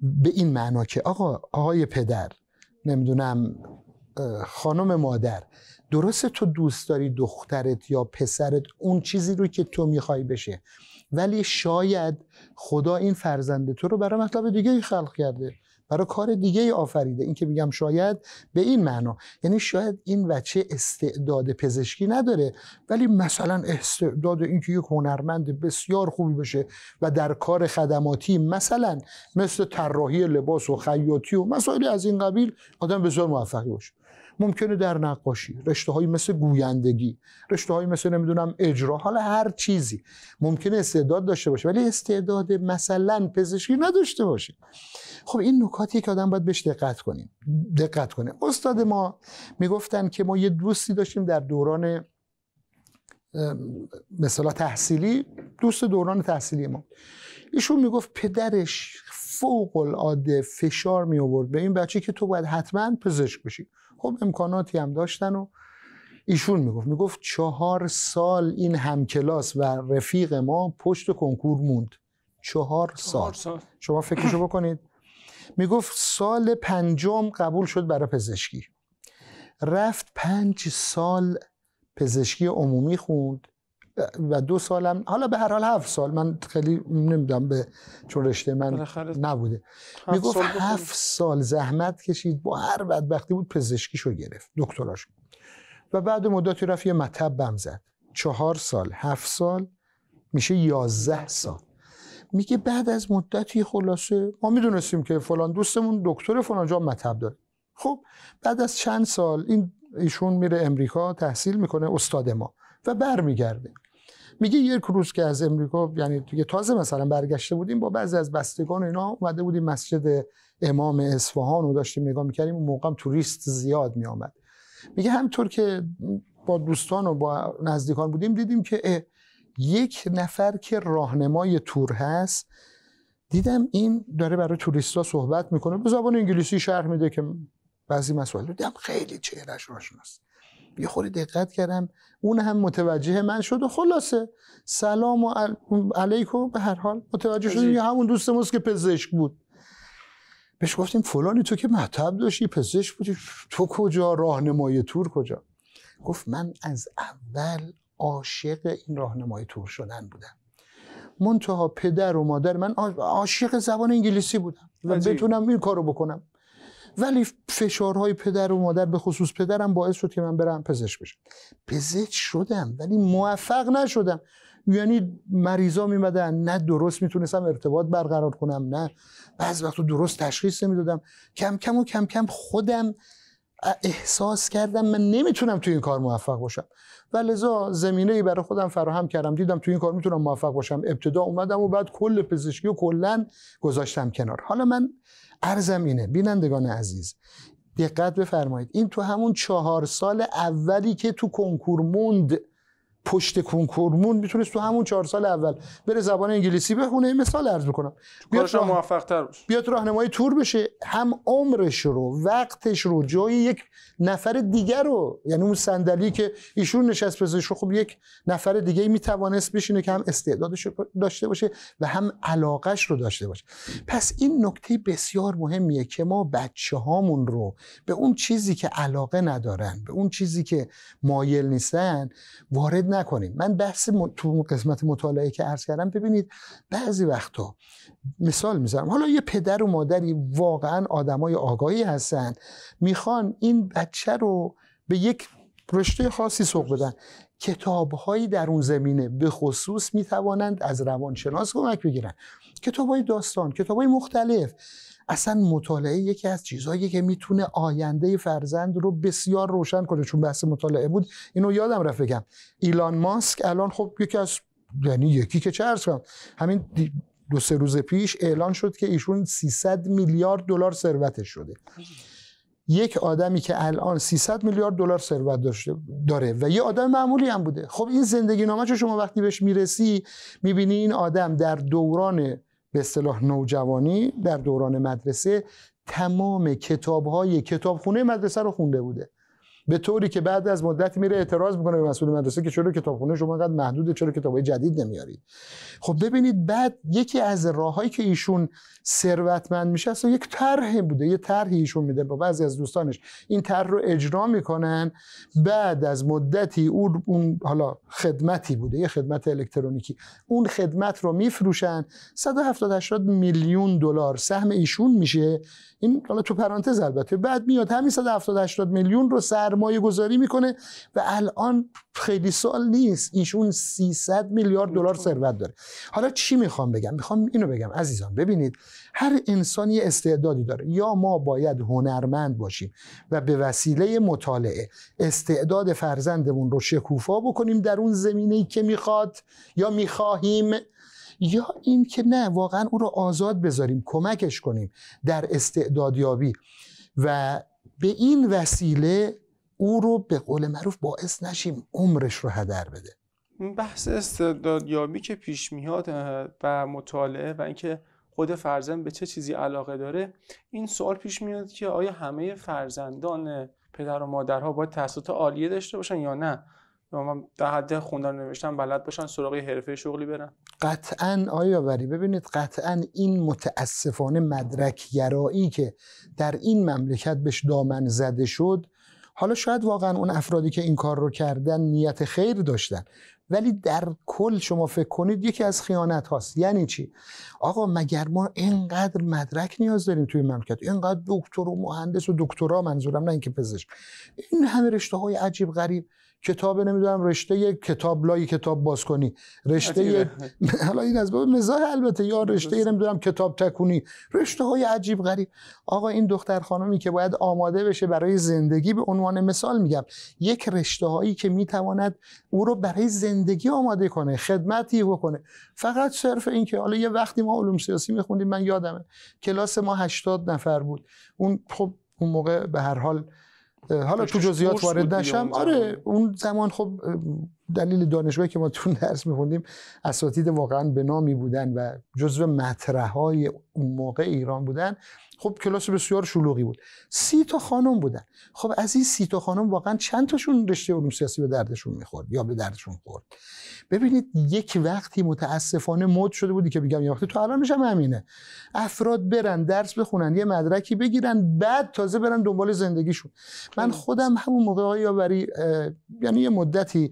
به این معنا که آقا آقای پدر نمیدونم خانم مادر درست تو دوست داری دخترت یا پسرت اون چیزی رو که تو میخوای بشه ولی شاید خدا این فرزند تو رو برای مطلب دیگه خلق کرده برای کار دیگه ای آفریده این که میگم شاید به این معنا یعنی شاید این بچه استعداد پزشکی نداره ولی مثلا استعداد اینکه یک هنرمند بسیار خوبی بشه و در کار خدماتی مثلا مثل طراحی لباس و خیاطی و مسائلی از این قبیل آدم بسیار موفقی باشه ممکنه در نقاشی رشته مثل گویندگی رشته مثل نمیدونم اجرا حالا هر چیزی ممکنه استعداد داشته باشه ولی استعداد مثلا پزشکی نداشته باشه خب این نکاتی که آدم باید بهش دقت کنیم دقت کنه استاد ما میگفتن که ما یه دوستی داشتیم در دوران مثلا تحصیلی دوست دوران تحصیلی ما ایشون میگفت پدرش فوق العاده فشار می آورد به این بچه که تو باید حتما پزشک بشی خب امکاناتی هم داشتن و ایشون میگفت میگفت چهار سال این همکلاس و رفیق ما پشت کنکور موند چهار سال, شما فکرشو بکنید میگفت سال پنجم قبول شد برای پزشکی رفت پنج سال پزشکی عمومی خوند و دو سالم حالا به هر حال هفت سال من خیلی نمیدونم به چون رشته من نبوده میگفت هفت سال زحمت کشید با هر وقتی بود رو گرفت دکتراش و بعد مدتی رفت یه مطب بم زد چهار سال هفت سال میشه یازده سال میگه بعد از مدتی خلاصه ما میدونستیم که فلان دوستمون دکتر فلان جا مطب داره خب بعد از چند سال این ایشون میره امریکا تحصیل میکنه استاد ما و برمیگرده میگه یک روز که از امریکا یعنی دیگه تازه مثلا برگشته بودیم با بعضی از بستگان و اینا اومده بودیم مسجد امام اصفهان رو داشتیم نگاه میکردیم اون موقع توریست زیاد میامد. میگه همطور که با دوستان و با نزدیکان بودیم دیدیم که یک نفر که راهنمای تور هست دیدم این داره برای توریستا صحبت میکنه به زبان انگلیسی شرح میده که بعضی مسئله دیدم خیلی چهرهش است. یه خوری دقت کردم اون هم متوجه من شد و خلاصه سلام و علیکم به هر حال متوجه شدیم یه همون دوست ماست که پزشک بود بهش گفتیم فلانی تو که محتب داشتی پزشک بودی تو کجا راهنمای تور کجا گفت من از اول عاشق این راهنمای تور شدن بودم منتها پدر و مادر من عاشق زبان انگلیسی بودم و بتونم این کارو بکنم ولی فشارهای پدر و مادر به خصوص پدرم باعث شد که من برم پزشک بشم پزشک شدم ولی موفق نشدم یعنی مریضا میمدن نه درست میتونستم ارتباط برقرار کنم نه بعض وقت درست تشخیص نمیدادم کم کم و کم کم خودم احساس کردم من نمیتونم تو این کار موفق باشم و لذا زمینه ای برای خودم فراهم کردم دیدم تو این کار میتونم موفق باشم ابتدا اومدم و بعد کل پزشکی و کلا گذاشتم کنار حالا من ارزم اینه بینندگان عزیز دقت بفرمایید این تو همون چهار سال اولی که تو کنکور موند پشت کنکورمون میتونست تو همون چهار سال اول بره زبان انگلیسی بخونه مثال عرض بکنم بیاد راه... موفق تر بشه بیاد راهنمای تور بشه هم عمرش رو وقتش رو جای یک نفر دیگر رو یعنی اون صندلی که ایشون نشست پزشک خب یک نفر دیگه میتوانست بشینه که هم استعدادش رو داشته باشه و هم علاقش رو داشته باشه پس این نکته بسیار مهمیه که ما بچه هامون رو به اون چیزی که علاقه ندارن به اون چیزی که مایل نیستن وارد نکنیم من بحث م... تو قسمت مطالعه که عرض کردم ببینید بعضی وقتا مثال میزنم حالا یه پدر و مادری واقعا آدمای آگاهی هستن میخوان این بچه رو به یک رشته خاصی سوق بدن کتابهایی در اون زمینه به خصوص میتوانند از روانشناس کمک بگیرن کتابهای داستان کتابهای مختلف اصلا مطالعه یکی از چیزهایی که میتونه آینده فرزند رو بسیار روشن کنه چون بحث مطالعه بود اینو یادم رفت بگم ایلان ماسک الان خب یکی از یعنی یکی که چه کنم همین دو سه روز پیش اعلان شد که ایشون 300 میلیارد دلار ثروتش شده یک آدمی که الان 300 میلیارد دلار ثروت داشته داره و یه آدم معمولی هم بوده خب این زندگی نامه شما وقتی بهش میرسی میبینی این آدم در دوران به اصطلاح نوجوانی در دوران مدرسه تمام کتابهای کتابخونه مدرسه رو خونده بوده به طوری که بعد از مدت میره اعتراض میکنه به مسئول مدرسه که چرا کتابخونه شما انقدر محدوده چرا کتابای جدید نمیارید خب ببینید بعد یکی از راههایی که ایشون ثروتمند میشه اصلا یک طرح بوده یه طرحی ایشون میده با بعضی از دوستانش این طرح رو اجرا میکنن بعد از مدتی اون حالا خدمتی بوده یه خدمت الکترونیکی اون خدمت رو میفروشن 170 80 میلیون دلار سهم ایشون میشه این حالا تو پرانتز البته بعد میاد همین 170 80 میلیون رو سر سرمایه گذاری میکنه و الان خیلی سال نیست ایشون 300 میلیارد دلار ثروت داره حالا چی میخوام بگم میخوام اینو بگم عزیزان ببینید هر انسانی استعدادی داره یا ما باید هنرمند باشیم و به وسیله مطالعه استعداد فرزندمون رو شکوفا بکنیم در اون زمینه‌ای که میخواد یا میخواهیم یا این که نه واقعا او رو آزاد بذاریم کمکش کنیم در استعدادیابی و به این وسیله او رو به قول معروف باعث نشیم عمرش رو هدر بده بحث استعدادیابی که پیش میاد و مطالعه و اینکه خود فرزند به چه چیزی علاقه داره این سوال پیش میاد که آیا همه فرزندان پدر و مادرها باید تحصیلات عالیه داشته باشن یا نه در حد خوندن نوشتن بلد باشن سراغ حرفه شغلی برن قطعا آیا وری ببینید قطعا این متاسفانه مدرک گرایی که در این مملکت بهش دامن زده شد حالا شاید واقعا اون افرادی که این کار رو کردن نیت خیر داشتن ولی در کل شما فکر کنید یکی از خیانت هاست یعنی چی آقا مگر ما اینقدر مدرک نیاز داریم توی مملکت اینقدر دکتر و مهندس و دکترا منظورم نه اینکه پزشک این همه رشته های عجیب غریب کتاب نمیدونم رشته کتاب لای کتاب باز کنی رشته حالا این از باب مزاح البته یا رشته نمیدونم کتاب تکونی رشته های عجیب غریب آقا این دختر خانمی که باید آماده بشه برای زندگی به عنوان مثال میگم یک رشته هایی که میتواند او رو برای زندگی زندگی آماده کنه خدمتی بکنه فقط صرف این که حالا یه وقتی ما علوم سیاسی میخوندیم من یادمه کلاس ما 80 نفر بود اون خب اون موقع به هر حال حالا تو جزئیات وارد نشم آره اون زمان خب دلیل دانشگاهی که ما تو درس میخوندیم اساتید واقعا به نامی بودن و جزو مطرح های اون موقع ایران بودن خب کلاس بسیار شلوغی بود سی تا خانم بودن خب از این سی تا خانم واقعا چند تاشون رشته علوم سیاسی به دردشون میخورد یا به دردشون خورد ببینید یک وقتی متاسفانه مد شده بودی که بگم یه وقتی تو الان میشم همینه افراد برن درس بخونن یه مدرکی بگیرن بعد تازه برن دنبال زندگیشون من خودم همون موقع یا برای یعنی یه مدتی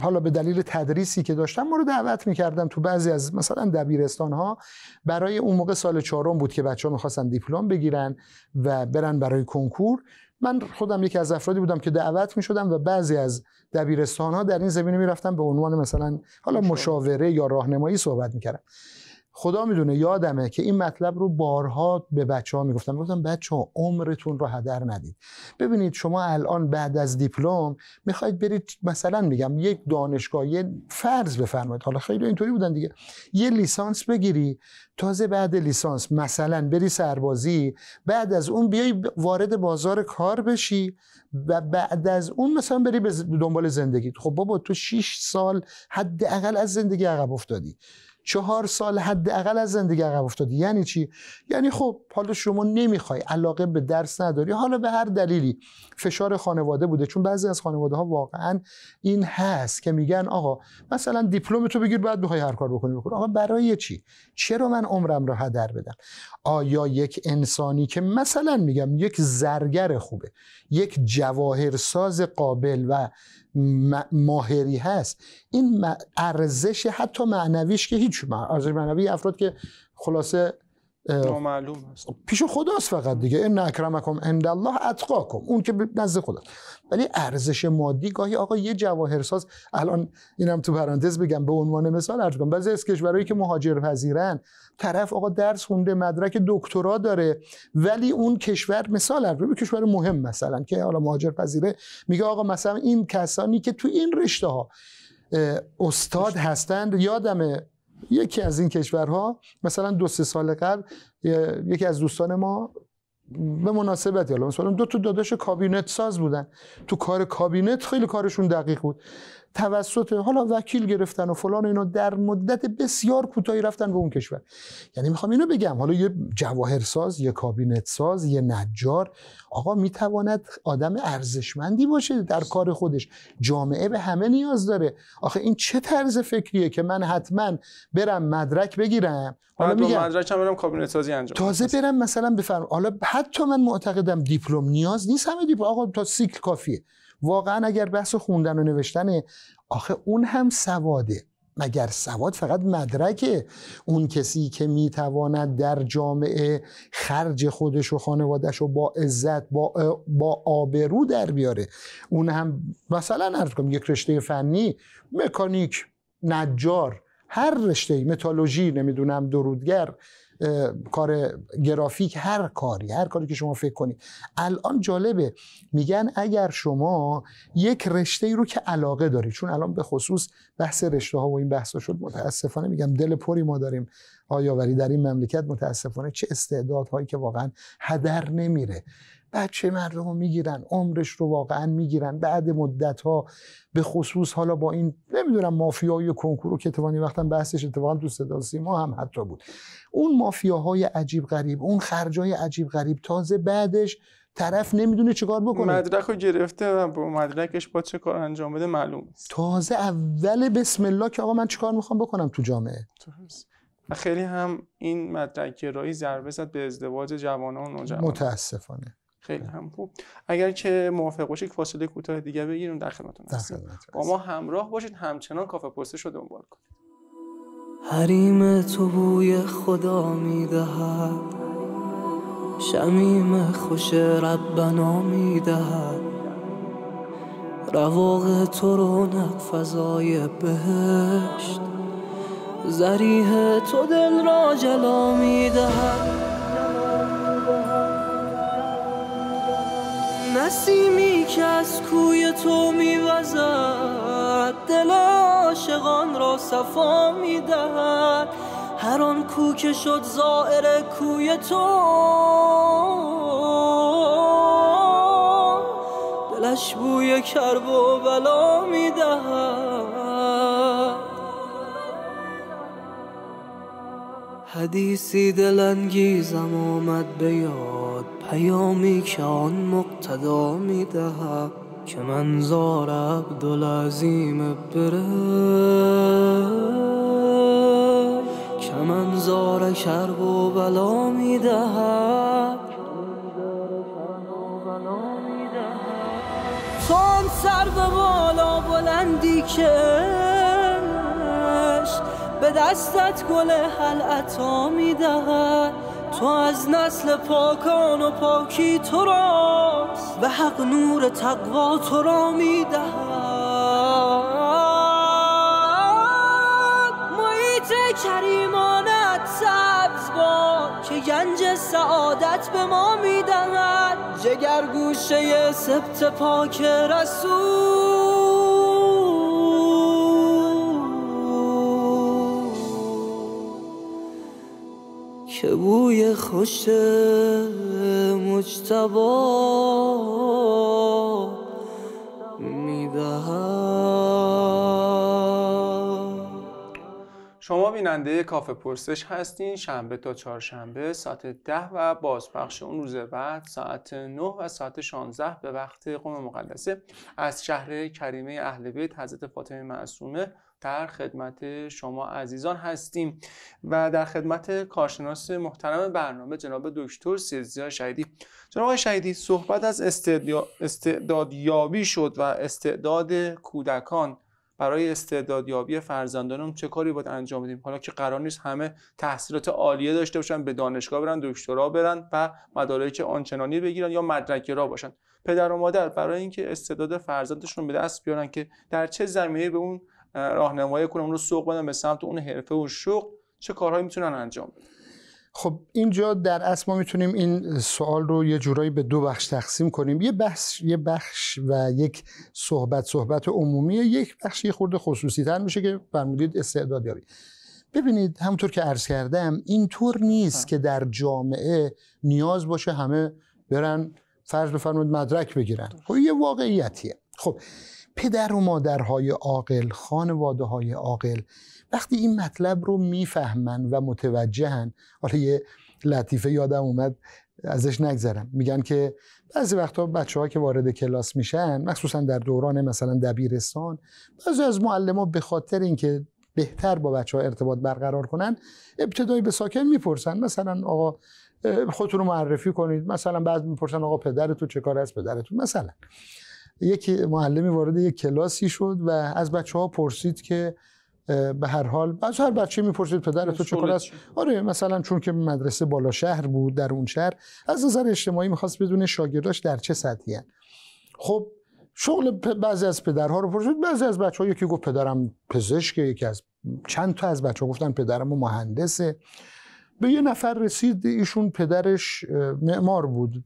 حالا به دلیل تدریسی که داشتم ما رو دعوت میکردم تو بعضی از مثلا دبیرستان ها برای اون موقع سال چهارم بود که بچه ها میخواستن دیپلم بگیرن و برن برای کنکور من خودم یکی از افرادی بودم که دعوت می شدم و بعضی از دبیرستان ها در این زمینه می رفتم به عنوان مثلا حالا مشاوره یا راهنمایی صحبت می خدا میدونه یادمه که این مطلب رو بارها به بچه ها میگفتم میگفتم بچه ها عمرتون رو هدر ندید ببینید شما الان بعد از دیپلم میخواید برید مثلا میگم یک دانشگاه یه فرض بفرمایید حالا خیلی اینطوری بودن دیگه یه لیسانس بگیری تازه بعد لیسانس مثلا بری سربازی بعد از اون بیای وارد بازار کار بشی و بعد از اون مثلا بری به دنبال زندگی خب بابا تو 6 سال حداقل از زندگی عقب افتادی چهار سال حداقل از زندگی عقب افتادی یعنی چی یعنی خب حالا شما نمیخوای علاقه به درس نداری حالا به هر دلیلی فشار خانواده بوده چون بعضی از خانواده ها واقعا این هست که میگن آقا مثلا دیپلم تو بگیر بعد میخوای هر کار بکنی بکن آقا برای چی چرا من عمرم را هدر بدم آیا یک انسانی که مثلا میگم یک زرگر خوبه یک جواهرساز قابل و ماهری هست این ارزش حتی معنویش که هیچ ارزش معنوی افراد که خلاصه نامعلوم هست خب، پیش خداست فقط دیگه این اکرمکم عند الله اتقاکم اون که نزد خدا ولی ارزش مادی گاهی آقا یه جواهرساز الان اینم تو پرانتز بگم به عنوان مثال عرض کنم بعضی از کشورهایی که مهاجر پذیرن طرف آقا درس خونده مدرک دکترا داره ولی اون کشور مثال عرض کشور مهم مثلا که حالا مهاجر پذیره میگه آقا مثلا این کسانی که تو این رشته ها استاد هستند یادم یکی از این کشورها مثلا دو سه سال قبل یکی از دوستان ما به مناسبت حالا مثلا دو تا داداش کابینت ساز بودن تو کار کابینت خیلی کارشون دقیق بود توسط حالا وکیل گرفتن و فلان و اینا در مدت بسیار کوتاهی رفتن به اون کشور یعنی میخوام اینو بگم حالا یه جواهرساز یه کابینت ساز یه نجار آقا میتواند آدم ارزشمندی باشه در کار خودش جامعه به همه نیاز داره آخه این چه طرز فکریه که من حتما برم مدرک بگیرم حالا میگم مدرک هم برم کابینت سازی انجام تازه برم مثلا بفرم حالا حتی من معتقدم دیپلم نیاز نیست همه دیپلم آقا تا سیکل کافیه واقعا اگر بحث خوندن و نوشتنه آخه اون هم سواده مگر سواد فقط مدرکه اون کسی که میتواند در جامعه خرج خودش و خانوادش رو با عزت با, با آبرو در بیاره اون هم مثلا عرض یک رشته فنی مکانیک نجار هر رشته متالوژی نمیدونم درودگر کار گرافیک هر کاری هر کاری که شما فکر کنید الان جالبه میگن اگر شما یک رشته ای رو که علاقه دارید چون الان به خصوص بحث رشته ها و این بحث ها شد متاسفانه میگم دل پری ما داریم آیا ولی در این مملکت متاسفانه چه استعدادهایی که واقعا هدر نمیره بچه مردم رو میگیرن عمرش رو واقعا میگیرن بعد مدت ها به خصوص حالا با این نمیدونم مافیای کنکور و کتوانی وقتا بحثش اتفاقا تو صدا ما هم حتی بود اون مافیاهای عجیب غریب اون خرجای عجیب غریب تازه بعدش طرف نمیدونه چیکار بکنه مدرک رو گرفته و با مدرکش با چه کار انجام بده معلوم تازه اول بسم الله که آقا من چیکار میخوام بکنم تو جامعه و خیلی هم این مدرک گرایی ضربه زد به ازدواج جوانان و متاسفانه خیلی هم خوب اگر که موافق باشید فاصله کوتاه دیگه بگیریم در خدمتتون هستیم با ما همراه باشید همچنان کافه پرسش رو دنبال کنید حریم تو بوی خدا میدهد شمیم خوش ربنا میدهد رواق تو رو فضای بهشت زریه تو دل را جلا میدهد نسیمی که از کوی تو میوزد دل عاشقان را صفا میدهد هر آن کو که شد زائر کوی تو دلش بوی کرب و بلا میدهد حدیثی دلانگیزم آمد به یاد پیامی که آن مقتدا میدهد که زار عبدالعظیم بره که زار شرب و بلا میدهد دهد سر به بالا بلندی که؟ به دستت گل اتا میدهد تو از نسل پاکان و پاکی تو راست به حق نور تقوا تو را میدهد محیط کریمانت سبز با که گنج سعادت به ما میدهد جگر گوشه سبت پاک رسول که بوی خوش مجتبا شما بیننده کافه پرسش هستین شنبه تا چهارشنبه ساعت ده و بازپخش اون روز بعد ساعت 9 و ساعت 16 به وقت قوم مقدسه از شهر کریمه اهل بیت حضرت فاطمه معصومه در خدمت شما عزیزان هستیم و در خدمت کارشناس محترم برنامه جناب دکتر سیزیا شهیدی جناب آقای شهیدی صحبت از استعدادیابی شد و استعداد کودکان برای استعدادیابی فرزندانم چه کاری باید انجام بدیم حالا که قرار نیست همه تحصیلات عالیه داشته باشن به دانشگاه برن دکترا برن و مدارک آنچنانی بگیرن یا مدرک را باشن پدر و مادر برای اینکه استعداد فرزندشون به دست بیارن که در چه زمینه به اون راهنمایی کنم اون رو سوق بدم به سمت اون حرفه و شغل چه کارهایی میتونن انجام بدن خب اینجا در اصل ما میتونیم این سوال رو یه جورایی به دو بخش تقسیم کنیم یه بخش یه بخش و یک صحبت صحبت عمومی یک بخش یه خورده خصوصی تر میشه که فرمودید استعداد یابی ببینید همونطور که عرض کردم اینطور نیست که در جامعه نیاز باشه همه برن فرض بفرمایید مدرک بگیرن خب یه واقعیتیه خب پدر و مادرهای عاقل خانواده های عاقل وقتی این مطلب رو میفهمن و متوجهن حالا یه لطیفه یادم اومد ازش نگذرم میگن که بعضی وقتها بچه که وارد کلاس میشن مخصوصا در دوران مثلا دبیرستان بعضی از معلم ها به خاطر اینکه بهتر با بچه ها ارتباط برقرار کنن ابتدایی به ساکن میپرسن مثلا آقا خودتون رو معرفی کنید مثلا بعد میپرسن آقا پدرتون چه کار است پدرتون مثلا یکی معلمی وارد یک کلاسی شد و از بچه ها پرسید که به هر حال از هر بچه میپرسید پدر تو چه است آره مثلا چون که مدرسه بالا شهر بود در اون شهر از نظر اجتماعی میخواست بدون شاگرداش در چه سطحی خب شغل بعضی از پدرها رو پرسید بعضی از بچه ها یکی گفت پدرم پزشکه یکی از چند تا از بچه ها گفتن پدرم مهندسه به یه نفر رسید ایشون پدرش معمار بود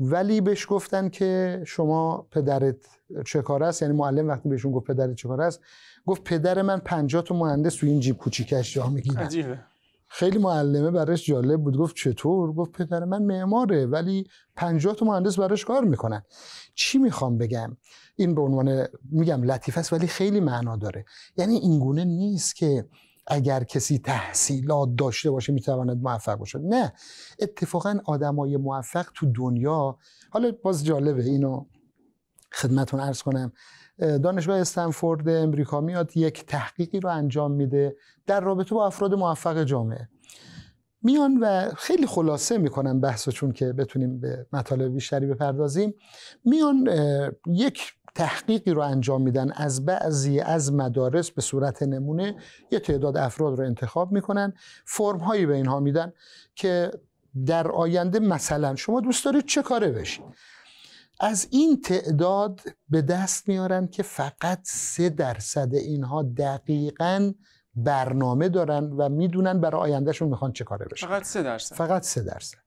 ولی بهش گفتن که شما پدرت چه کار است یعنی معلم وقتی بهشون گفت پدرت چه کار است گفت پدر من 50 تا مهندس تو این جیب کوچیکش جا میگیر. خیلی معلمه براش جالب بود گفت چطور گفت پدر من معماره ولی 50 تا مهندس براش کار میکنن چی میخوام بگم این به عنوان میگم لطیفه است ولی خیلی معنا داره یعنی اینگونه نیست که اگر کسی تحصیلات داشته باشه میتواند موفق باشه نه اتفاقا آدمای موفق تو دنیا حالا باز جالبه اینو خدمتون عرض کنم دانشگاه استنفورد امریکا میاد یک تحقیقی رو انجام میده در رابطه با افراد موفق جامعه میان و خیلی خلاصه میکنم بحثو چون که بتونیم به مطالب بیشتری بپردازیم میان یک تحقیقی رو انجام میدن از بعضی از مدارس به صورت نمونه یه تعداد افراد رو انتخاب میکنن فرم هایی به اینها میدن که در آینده مثلا شما دوست دارید چه کاره بشید از این تعداد به دست میارن که فقط سه درصد اینها دقیقا برنامه دارن و میدونن برای آیندهشون میخوان چه کاره بشن فقط سه درصد فقط سه درصد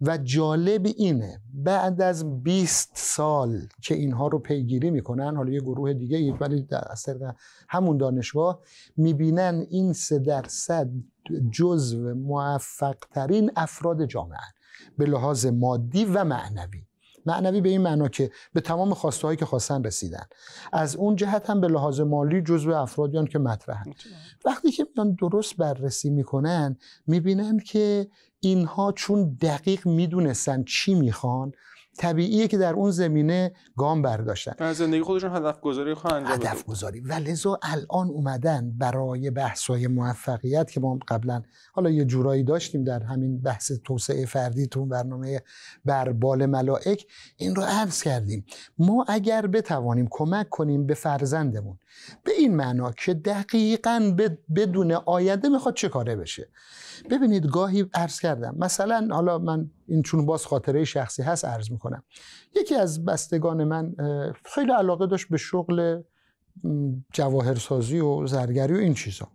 و جالب اینه بعد از 20 سال که اینها رو پیگیری میکنن حالا یه گروه دیگه ای ولی در اثر همون دانشگاه میبینن این سه درصد جزو موفق ترین افراد جامعه به لحاظ مادی و معنوی معنوی به این معنا که به تمام خواسته که خواستن رسیدن از اون جهت هم به لحاظ مالی جزو افرادیان که مطرحن وقتی که میان درست بررسی میکنن میبینن که اینها چون دقیق میدونستن چی میخوان طبیعیه که در اون زمینه گام برداشتن در زندگی خودشون هدف گذاری خواهند هدف گذاری و لذا الان اومدن برای بحث‌های موفقیت که ما قبلا حالا یه جورایی داشتیم در همین بحث توسعه فردی تو برنامه بر بال ملائک این رو عرض کردیم ما اگر بتوانیم کمک کنیم به فرزندمون به این معنا که دقیقا بدون آینده میخواد چه کاره بشه ببینید گاهی عرض کردم مثلا حالا من این چون باز خاطره شخصی هست عرض میکنم یکی از بستگان من خیلی علاقه داشت به شغل جواهرسازی و زرگری و این چیزا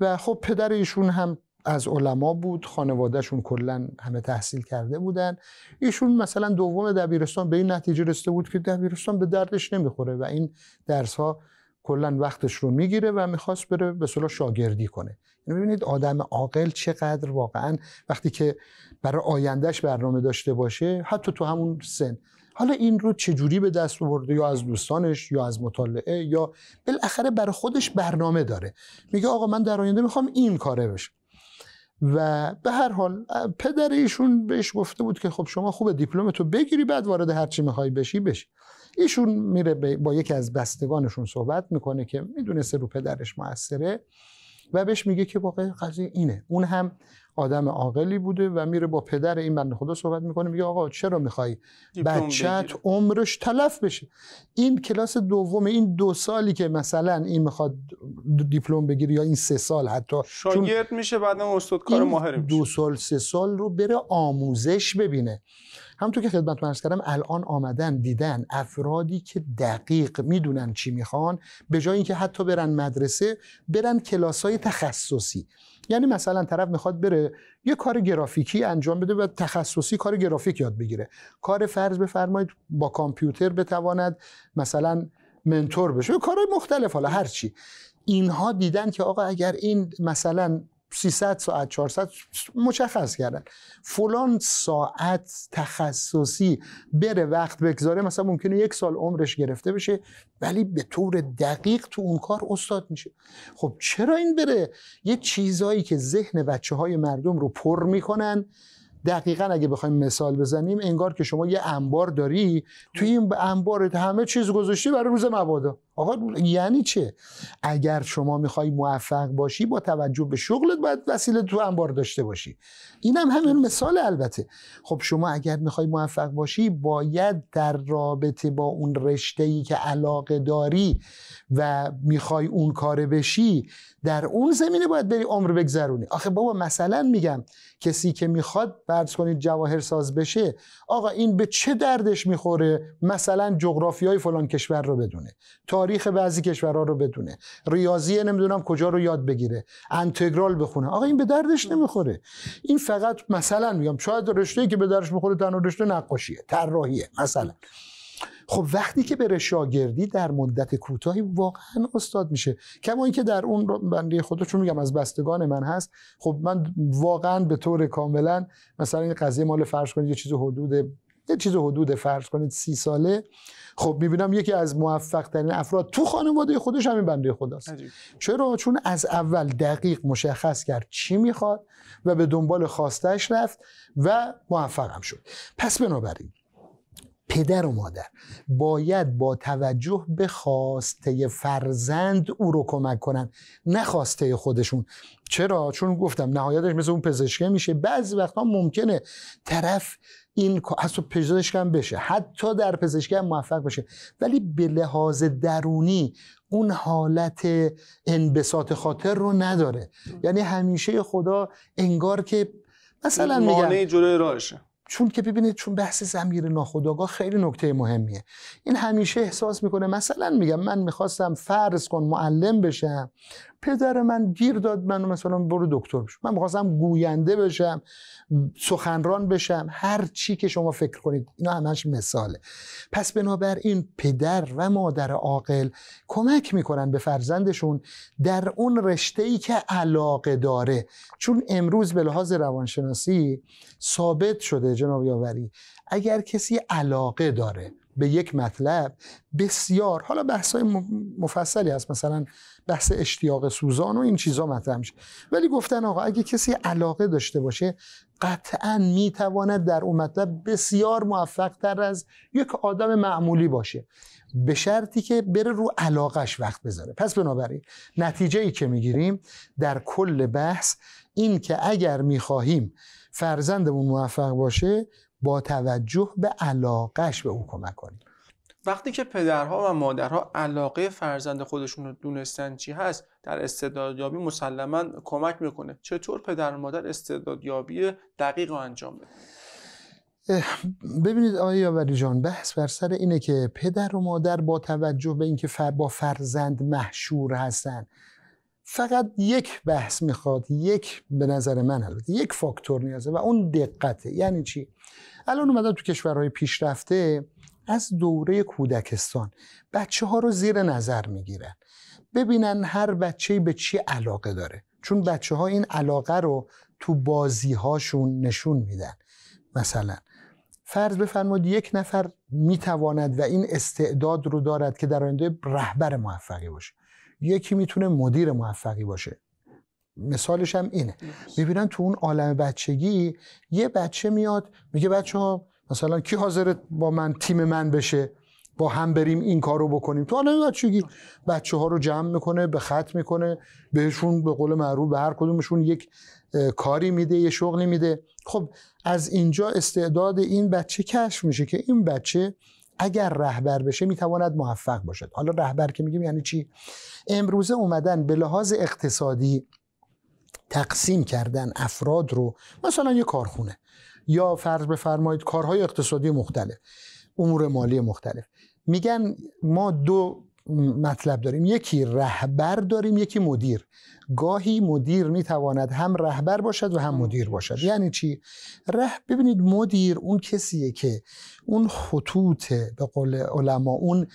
و خب پدر ایشون هم از علما بود خانوادهشون کلا همه تحصیل کرده بودن ایشون مثلا دوم دبیرستان به این نتیجه رسیده بود که دبیرستان به دردش نمیخوره و این درس ها کلا وقتش رو میگیره و میخواست بره به صلاح شاگردی کنه یعنی ببینید آدم عاقل چقدر واقعا وقتی که برای آیندهش برنامه داشته باشه حتی تو همون سن حالا این رو چه جوری به دست آورده یا از دوستانش یا از مطالعه یا بالاخره برای خودش برنامه داره میگه آقا من در آینده میخوام این کاره بشم و به هر حال پدر ایشون بهش گفته بود که خب شما خوب دیپلمتو بگیری بعد وارد هر میخوای بشی بشی ایشون میره با یکی از بستگانشون صحبت میکنه که میدونسته رو پدرش موثره و بهش میگه که واقع قضیه اینه اون هم آدم عاقلی بوده و میره با پدر این بنده خدا صحبت میکنه میگه آقا چرا میخوای بچت عمرش تلف بشه این کلاس دوم این دو سالی که مثلا این میخواد دیپلم بگیره یا این سه سال حتی شاگرد میشه بعد استاد کار ماهر میشه دو سال سه سال رو بره آموزش ببینه همونطور که خدمت عرض کردم الان آمدن دیدن افرادی که دقیق میدونن چی میخوان به جای اینکه حتی برن مدرسه برن کلاس های تخصصی یعنی مثلا طرف میخواد بره یه کار گرافیکی انجام بده و تخصصی کار گرافیک یاد بگیره کار فرض بفرمایید با کامپیوتر بتواند مثلا منتور بشه کارهای مختلف حالا هرچی اینها دیدن که آقا اگر این مثلا 300 ساعت 400 مشخص کردن فلان ساعت تخصصی بره وقت بگذاره مثلا ممکنه یک سال عمرش گرفته بشه ولی به طور دقیق تو اون کار استاد میشه خب چرا این بره یه چیزایی که ذهن بچه های مردم رو پر میکنن دقیقا اگه بخوایم مثال بزنیم انگار که شما یه انبار داری توی این انبار همه چیز گذاشتی برای روز مبادا آقا یعنی چه اگر شما میخوای موفق باشی با توجه به شغلت باید وسیله تو انبار داشته باشی این هم همین مثال البته خب شما اگر میخوای موفق باشی باید در رابطه با اون رشته ای که علاقه داری و میخوای اون کاره بشی در اون زمینه باید بری عمر بگذرونی آخه بابا مثلا میگم کسی که میخواد فرض کنید جواهر ساز بشه آقا این به چه دردش میخوره مثلا جغرافیای فلان کشور رو بدونه تا تاریخ بعضی کشورها رو بدونه ریاضی نمیدونم کجا رو یاد بگیره انتگرال بخونه آقا این به دردش نمیخوره این فقط مثلا میگم شاید رشته که به دردش میخوره تنها رشته نقاشیه طراحیه مثلا خب وقتی که بره شاگردی در مدت کوتاهی واقعا استاد میشه کما اینکه در اون بنده خدا چون میگم از بستگان من هست خب من واقعا به طور کاملا مثلا این قضیه مال فرش کنید یه چیز حدود یه چیز حدود فرض کنید سی ساله خب میبینم یکی از موفق ترین افراد تو خانواده خودش همین بنده خداست چرا چون از اول دقیق مشخص کرد چی میخواد و به دنبال خواستش رفت و موفقم شد پس بنابراین پدر و مادر باید با توجه به خواسته فرزند او رو کمک کنن نه خواسته خودشون چرا چون گفتم نهایتش مثل اون پزشکه میشه بعضی وقتا ممکنه طرف این تو پزشکم بشه حتی در پزشکی موفق بشه ولی به لحاظ درونی اون حالت انبساط خاطر رو نداره یعنی همیشه خدا انگار که مثلا میگم مانع جلوی راهشه چون که ببینید چون بحث زمیر ناخودآگاه خیلی نکته مهمیه این همیشه احساس میکنه مثلا میگم من میخواستم فرض کن معلم بشم پدر من گیر داد من مثلا برو دکتر بشم من میخواستم گوینده بشم سخنران بشم هر چی که شما فکر کنید اینا همش مثاله پس بنابراین پدر و مادر عاقل کمک میکنن به فرزندشون در اون رشته ای که علاقه داره چون امروز به لحاظ روانشناسی ثابت شده جناب یاوری اگر کسی علاقه داره به یک مطلب بسیار حالا بحث های مفصلی هست مثلا بحث اشتیاق سوزان و این چیزا مطرح میشه ولی گفتن آقا اگه کسی علاقه داشته باشه قطعا میتواند در اون مطلب بسیار موفق تر از یک آدم معمولی باشه به شرطی که بره رو علاقش وقت بذاره پس بنابراین نتیجه ای که میگیریم در کل بحث این که اگر میخواهیم فرزندمون موفق باشه با توجه به علاقش به او کمک کنیم وقتی که پدرها و مادرها علاقه فرزند خودشون رو دونستن چی هست در استعدادیابی مسلما کمک میکنه چطور پدر و مادر استعدادیابی دقیق رو انجام بده ببینید آیا ولی جان بحث بر سر اینه که پدر و مادر با توجه به اینکه با فرزند محشور هستن فقط یک بحث میخواد یک به نظر من البته یک فاکتور نیازه و اون دقته یعنی چی الان اومدن تو کشورهای پیشرفته از دوره کودکستان بچه ها رو زیر نظر میگیرن ببینن هر بچه به چی علاقه داره چون بچه ها این علاقه رو تو بازی هاشون نشون میدن مثلا فرض بفرمایید یک نفر میتواند و این استعداد رو دارد که در آینده رهبر موفقی باشه یکی میتونه مدیر موفقی باشه مثالش هم اینه میبینن تو اون عالم بچگی یه بچه میاد میگه بچه ها مثلا کی حاضرت با من تیم من بشه با هم بریم این کار رو بکنیم تو عالم بچگی بچه ها رو جمع میکنه به خط میکنه بهشون به قول معروف به هر کدومشون یک کاری میده یه شغلی میده خب از اینجا استعداد این بچه کشف میشه که این بچه اگر رهبر بشه میتواند موفق باشد حالا رهبر که میگیم یعنی چی امروزه اومدن به لحاظ اقتصادی تقسیم کردن افراد رو مثلا یه کارخونه یا فرض بفرمایید کارهای اقتصادی مختلف امور مالی مختلف میگن ما دو مطلب داریم یکی رهبر داریم یکی مدیر گاهی مدیر میتواند هم رهبر باشد و هم مدیر باشد یعنی چی ره ببینید مدیر اون کسیه که اون خطوط به قول علما اون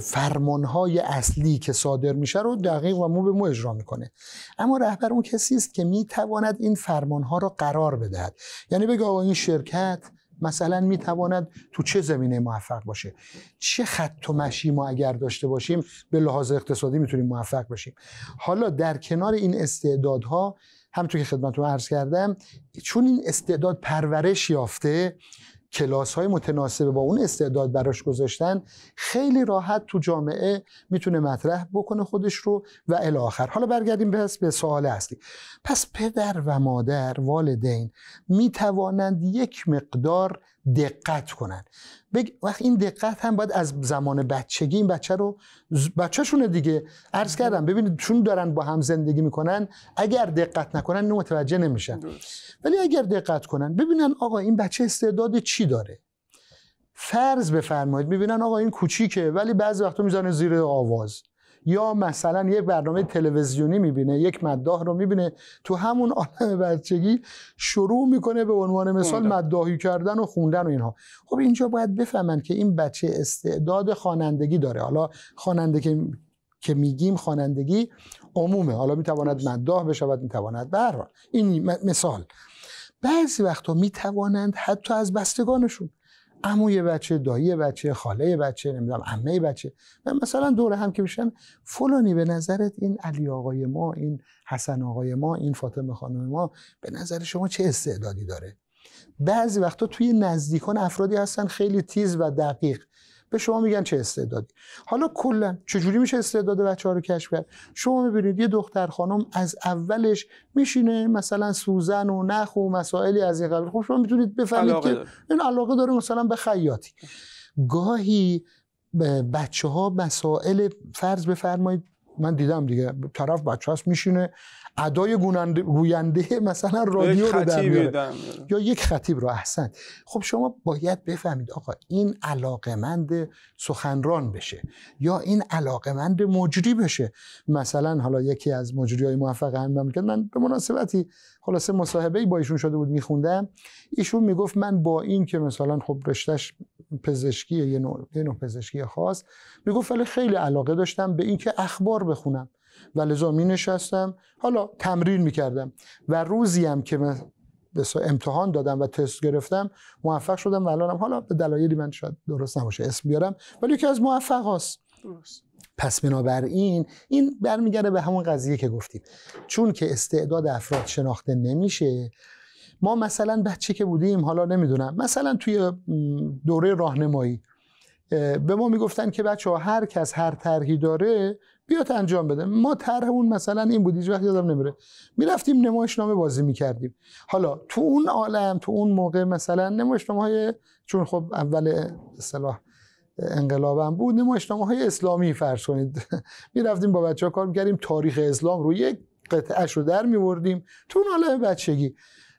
فرمانهای اصلی که صادر میشه رو دقیق و مو به مو اجرا میکنه اما رهبر اون کسی است که میتواند این فرمانها را قرار بدهد یعنی بگو این شرکت مثلا میتواند تو چه زمینه موفق باشه چه خط و مشی ما اگر داشته باشیم به لحاظ اقتصادی میتونیم موفق باشیم حالا در کنار این استعدادها همطور که خدمتتون عرض کردم چون این استعداد پرورش یافته کلاس های متناسب با اون استعداد براش گذاشتن خیلی راحت تو جامعه میتونه مطرح بکنه خودش رو و الی آخر حالا برگردیم پس به سوال اصلی پس پدر و مادر والدین میتوانند یک مقدار دقت کنن بگ... این دقت هم باید از زمان بچگی این بچه رو بچهشونه دیگه عرض کردم ببینید چون دارن با هم زندگی میکنن اگر دقت نکنن اینو متوجه نمیشن ولی اگر دقت کنن ببینن آقا این بچه استعداد چی داره فرض بفرمایید ببینن آقا این کوچیکه ولی بعضی وقتا میزنه زیر آواز یا مثلا یک برنامه تلویزیونی میبینه یک مداح رو میبینه تو همون عالم بچگی شروع میکنه به عنوان مثال مداحی کردن و خوندن و اینها خب اینجا باید بفهمن که این بچه استعداد خوانندگی داره حالا خواننده که میگیم خوانندگی عمومه حالا میتواند مداح بشود میتواند به این مثال بعضی وقتا میتوانند حتی از بستگانشون عموی بچه دایی بچه خاله بچه نمیدونم عمه بچه من مثلا دور هم که میشن فلانی به نظرت این علی آقای ما این حسن آقای ما این فاطمه خانم ما به نظر شما چه استعدادی داره بعضی وقتا توی نزدیکان افرادی هستن خیلی تیز و دقیق به شما میگن چه استعدادی حالا کلا چجوری میشه استعداد بچه ها رو کشف کرد شما میبینید یه دختر خانم از اولش میشینه مثلا سوزن و نخ و مسائلی از این قبل خب شما میتونید بفهمید که این علاقه داره مثلا به خیاطی گاهی بچه ها مسائل فرض بفرمایید من دیدم دیگه طرف بچه هست میشینه ادای گوینده, مثلا رادیو رو در میاره یا یک خطیب رو احسن خب شما باید بفهمید آقا این علاقمند سخنران بشه یا این علاقمند مجری بشه مثلا حالا یکی از مجری های موفق هم من به مناسبتی خلاصه مصاحبه با ایشون شده بود میخوندم ایشون میگفت من با این که مثلا خب رشتهش پزشکی یه نوع, یه نوع پزشکی خاص میگفت ولی خیلی علاقه داشتم به اینکه اخبار بخونم و لذا می نشستم حالا تمرین میکردم و روزی هم که من امتحان دادم و تست گرفتم موفق شدم و الانم حالا به دلایلی من شاید درست نباشه اسم بیارم ولی یکی از موفق هاست درست پس بنابراین این برمیگرده به همون قضیه که گفتیم چون که استعداد افراد شناخته نمیشه ما مثلا بچه که بودیم حالا نمیدونم مثلا توی دوره راهنمایی به ما میگفتن که بچه ها هر کس هر طرحی داره بیاد انجام بده ما طرحمون مثلا این بود هیچ وقت یادم نمیره میرفتیم نمایشنامه بازی میکردیم حالا تو اون عالم تو اون موقع مثلا نمایشنامه های چون خب اول اصطلاح انقلابم بود نمایشنامه های اسلامی فرض کنید میرفتیم با بچه ها کار میکردیم تاریخ اسلام رو یک قطعه رو در میوردیم تو ناله بچگی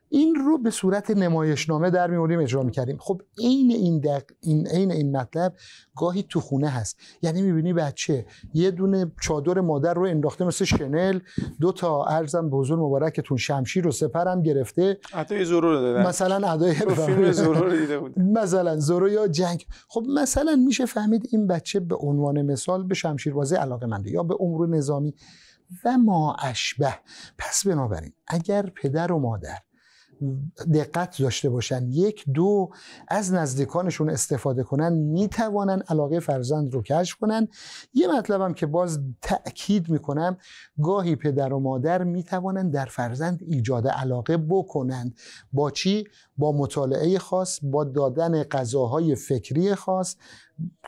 این رو به صورت نمایشنامه در میوریم اجرا میکردیم خب عین این این عین این مطلب گاهی تو خونه هست یعنی میبینی بچه یه دونه چادر مادر رو انداخته مثل شنل دو تا ارزم به حضور مبارکتون شمشیر رو سپرم گرفته عطای زورو رو دادن مثلا ادای فیلم زورو رو دیده بود مثلا زورو یا جنگ خب مثلا میشه فهمید این بچه به عنوان مثال به شمشیربازی علاقه منده یا به امور نظامی و ما اشبه پس بنابراین اگر پدر و مادر دقت داشته باشن یک دو از نزدیکانشون استفاده کنن میتوانن علاقه فرزند رو کشف کنن یه مطلبم که باز تأکید میکنم گاهی پدر و مادر میتوانند در فرزند ایجاد علاقه بکنند با چی؟ با مطالعه خاص با دادن غذاهای فکری خاص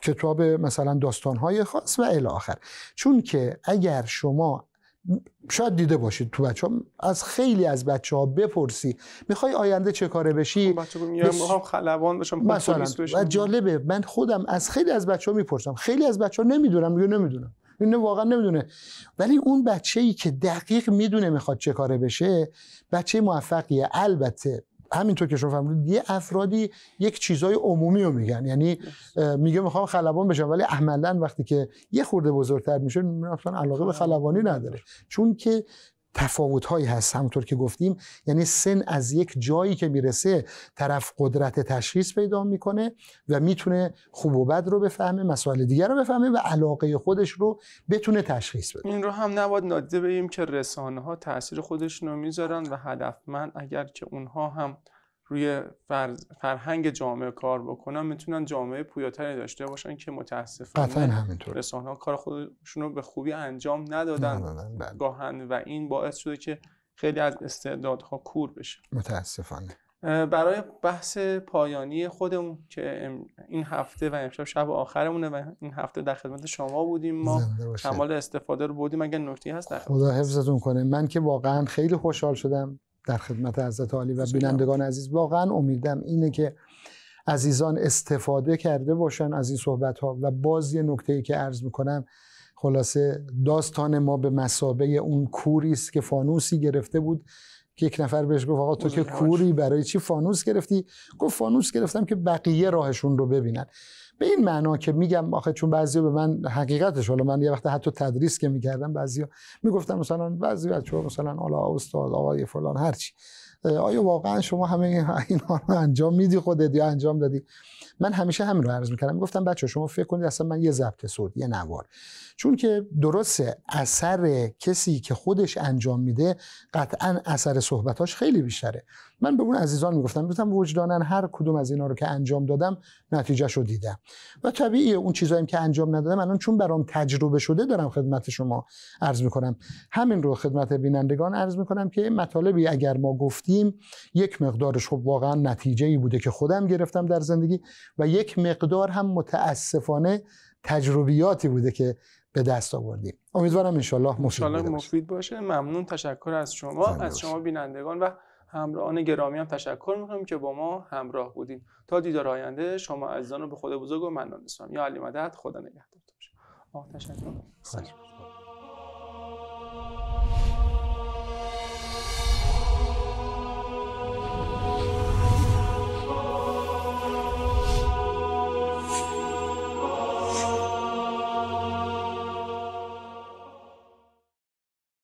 کتاب مثلا داستانهای خاص و الی آخر چون که اگر شما شاید دیده باشید تو بچه ها از خیلی از بچه ها بپرسی میخوای آینده چه کاره بشی خب بچه بس... خلبان بشم و جالبه من خودم از خیلی از بچه ها میپرسم خیلی از بچه ها نمیدونم میگه نمیدونم این واقعا نمیدونه ولی اون بچه ای که دقیق میدونه میخواد چه کاره بشه بچه موفقیه البته همینطور که شما فهمیدید یه افرادی یک چیزای عمومی رو میگن یعنی میگه میخوام خلبان بشم ولی عملا وقتی که یه خورده بزرگتر میشه اصلا علاقه به خلبانی نداره چون که تفاوت هایی هست همونطور که گفتیم یعنی سن از یک جایی که میرسه طرف قدرت تشخیص پیدا میکنه و میتونه خوب و بد رو بفهمه مسائل دیگر رو بفهمه و علاقه خودش رو بتونه تشخیص بده این رو هم نباید نادیده بگیم که رسانه ها تاثیر خودشون رو میذارن و هدفمند اگر که اونها هم روی فرهنگ جامعه کار بکنن میتونن جامعه پویاتری داشته باشن که متاسفانه رسانه ها کار خودشون رو به خوبی انجام ندادن, بله. گاهن و این باعث شده که خیلی از استعدادها کور بشه متاسفانه برای بحث پایانی خودمون که این هفته و امشب شب آخرمونه و این هفته در خدمت شما بودیم ما کمال استفاده رو بودیم اگر نکته هست در خدا حفظتون کنه من که واقعا خیلی خوشحال شدم در خدمت حضرت عالی و بینندگان عزیز واقعا امیدم اینه که عزیزان استفاده کرده باشن از این صحبت ها و باز یه نکته ای که عرض میکنم خلاصه داستان ما به مسابه اون کوری است که فانوسی گرفته بود که یک نفر بهش گفت آقا تو که کوری برای چی فانوس گرفتی گفت فانوس گرفتم که بقیه راهشون رو ببینن به این معنا که میگم آخه چون بعضی به من حقیقتش حالا من یه وقت حتی تدریس که میکردم بعضیا میگفتم مثلا بعضی بچه‌ها مثلا حالا استاد آقای فلان هرچی آیا واقعا شما همه اینا رو انجام میدی خودت یا انجام دادی من همیشه همین رو عرض میکردم میگفتم بچه شما فکر کنید اصلا من یه ضبط صوت یه نوار چون که درسته اثر کسی که خودش انجام میده قطعا اثر صحبتاش خیلی بیشتره من به اون عزیزان میگفتم میگفتم وجدانن هر کدوم از اینا رو که انجام دادم نتیجه رو دیدم و طبیعیه اون چیزایی که انجام ندادم الان چون برام تجربه شده دارم خدمت شما عرض میکنم همین رو خدمت بینندگان عرض میکنم که مطالبی اگر ما گفتیم یک مقدارش خب واقعا نتیجه ای بوده که خودم گرفتم در زندگی و یک مقدار هم متاسفانه تجربیاتی بوده که به دست آوردیم امیدوارم انشالله مفید, مفید باشه ممنون تشکر از شما از شما بینندگان و همراهان گرامی هم تشکر میکنم که با ما همراه بودین تا دیدار آینده شما عزیزان رو به خود بزرگ و منان یا علی مدد خدا نگهدارتون باشه تشکر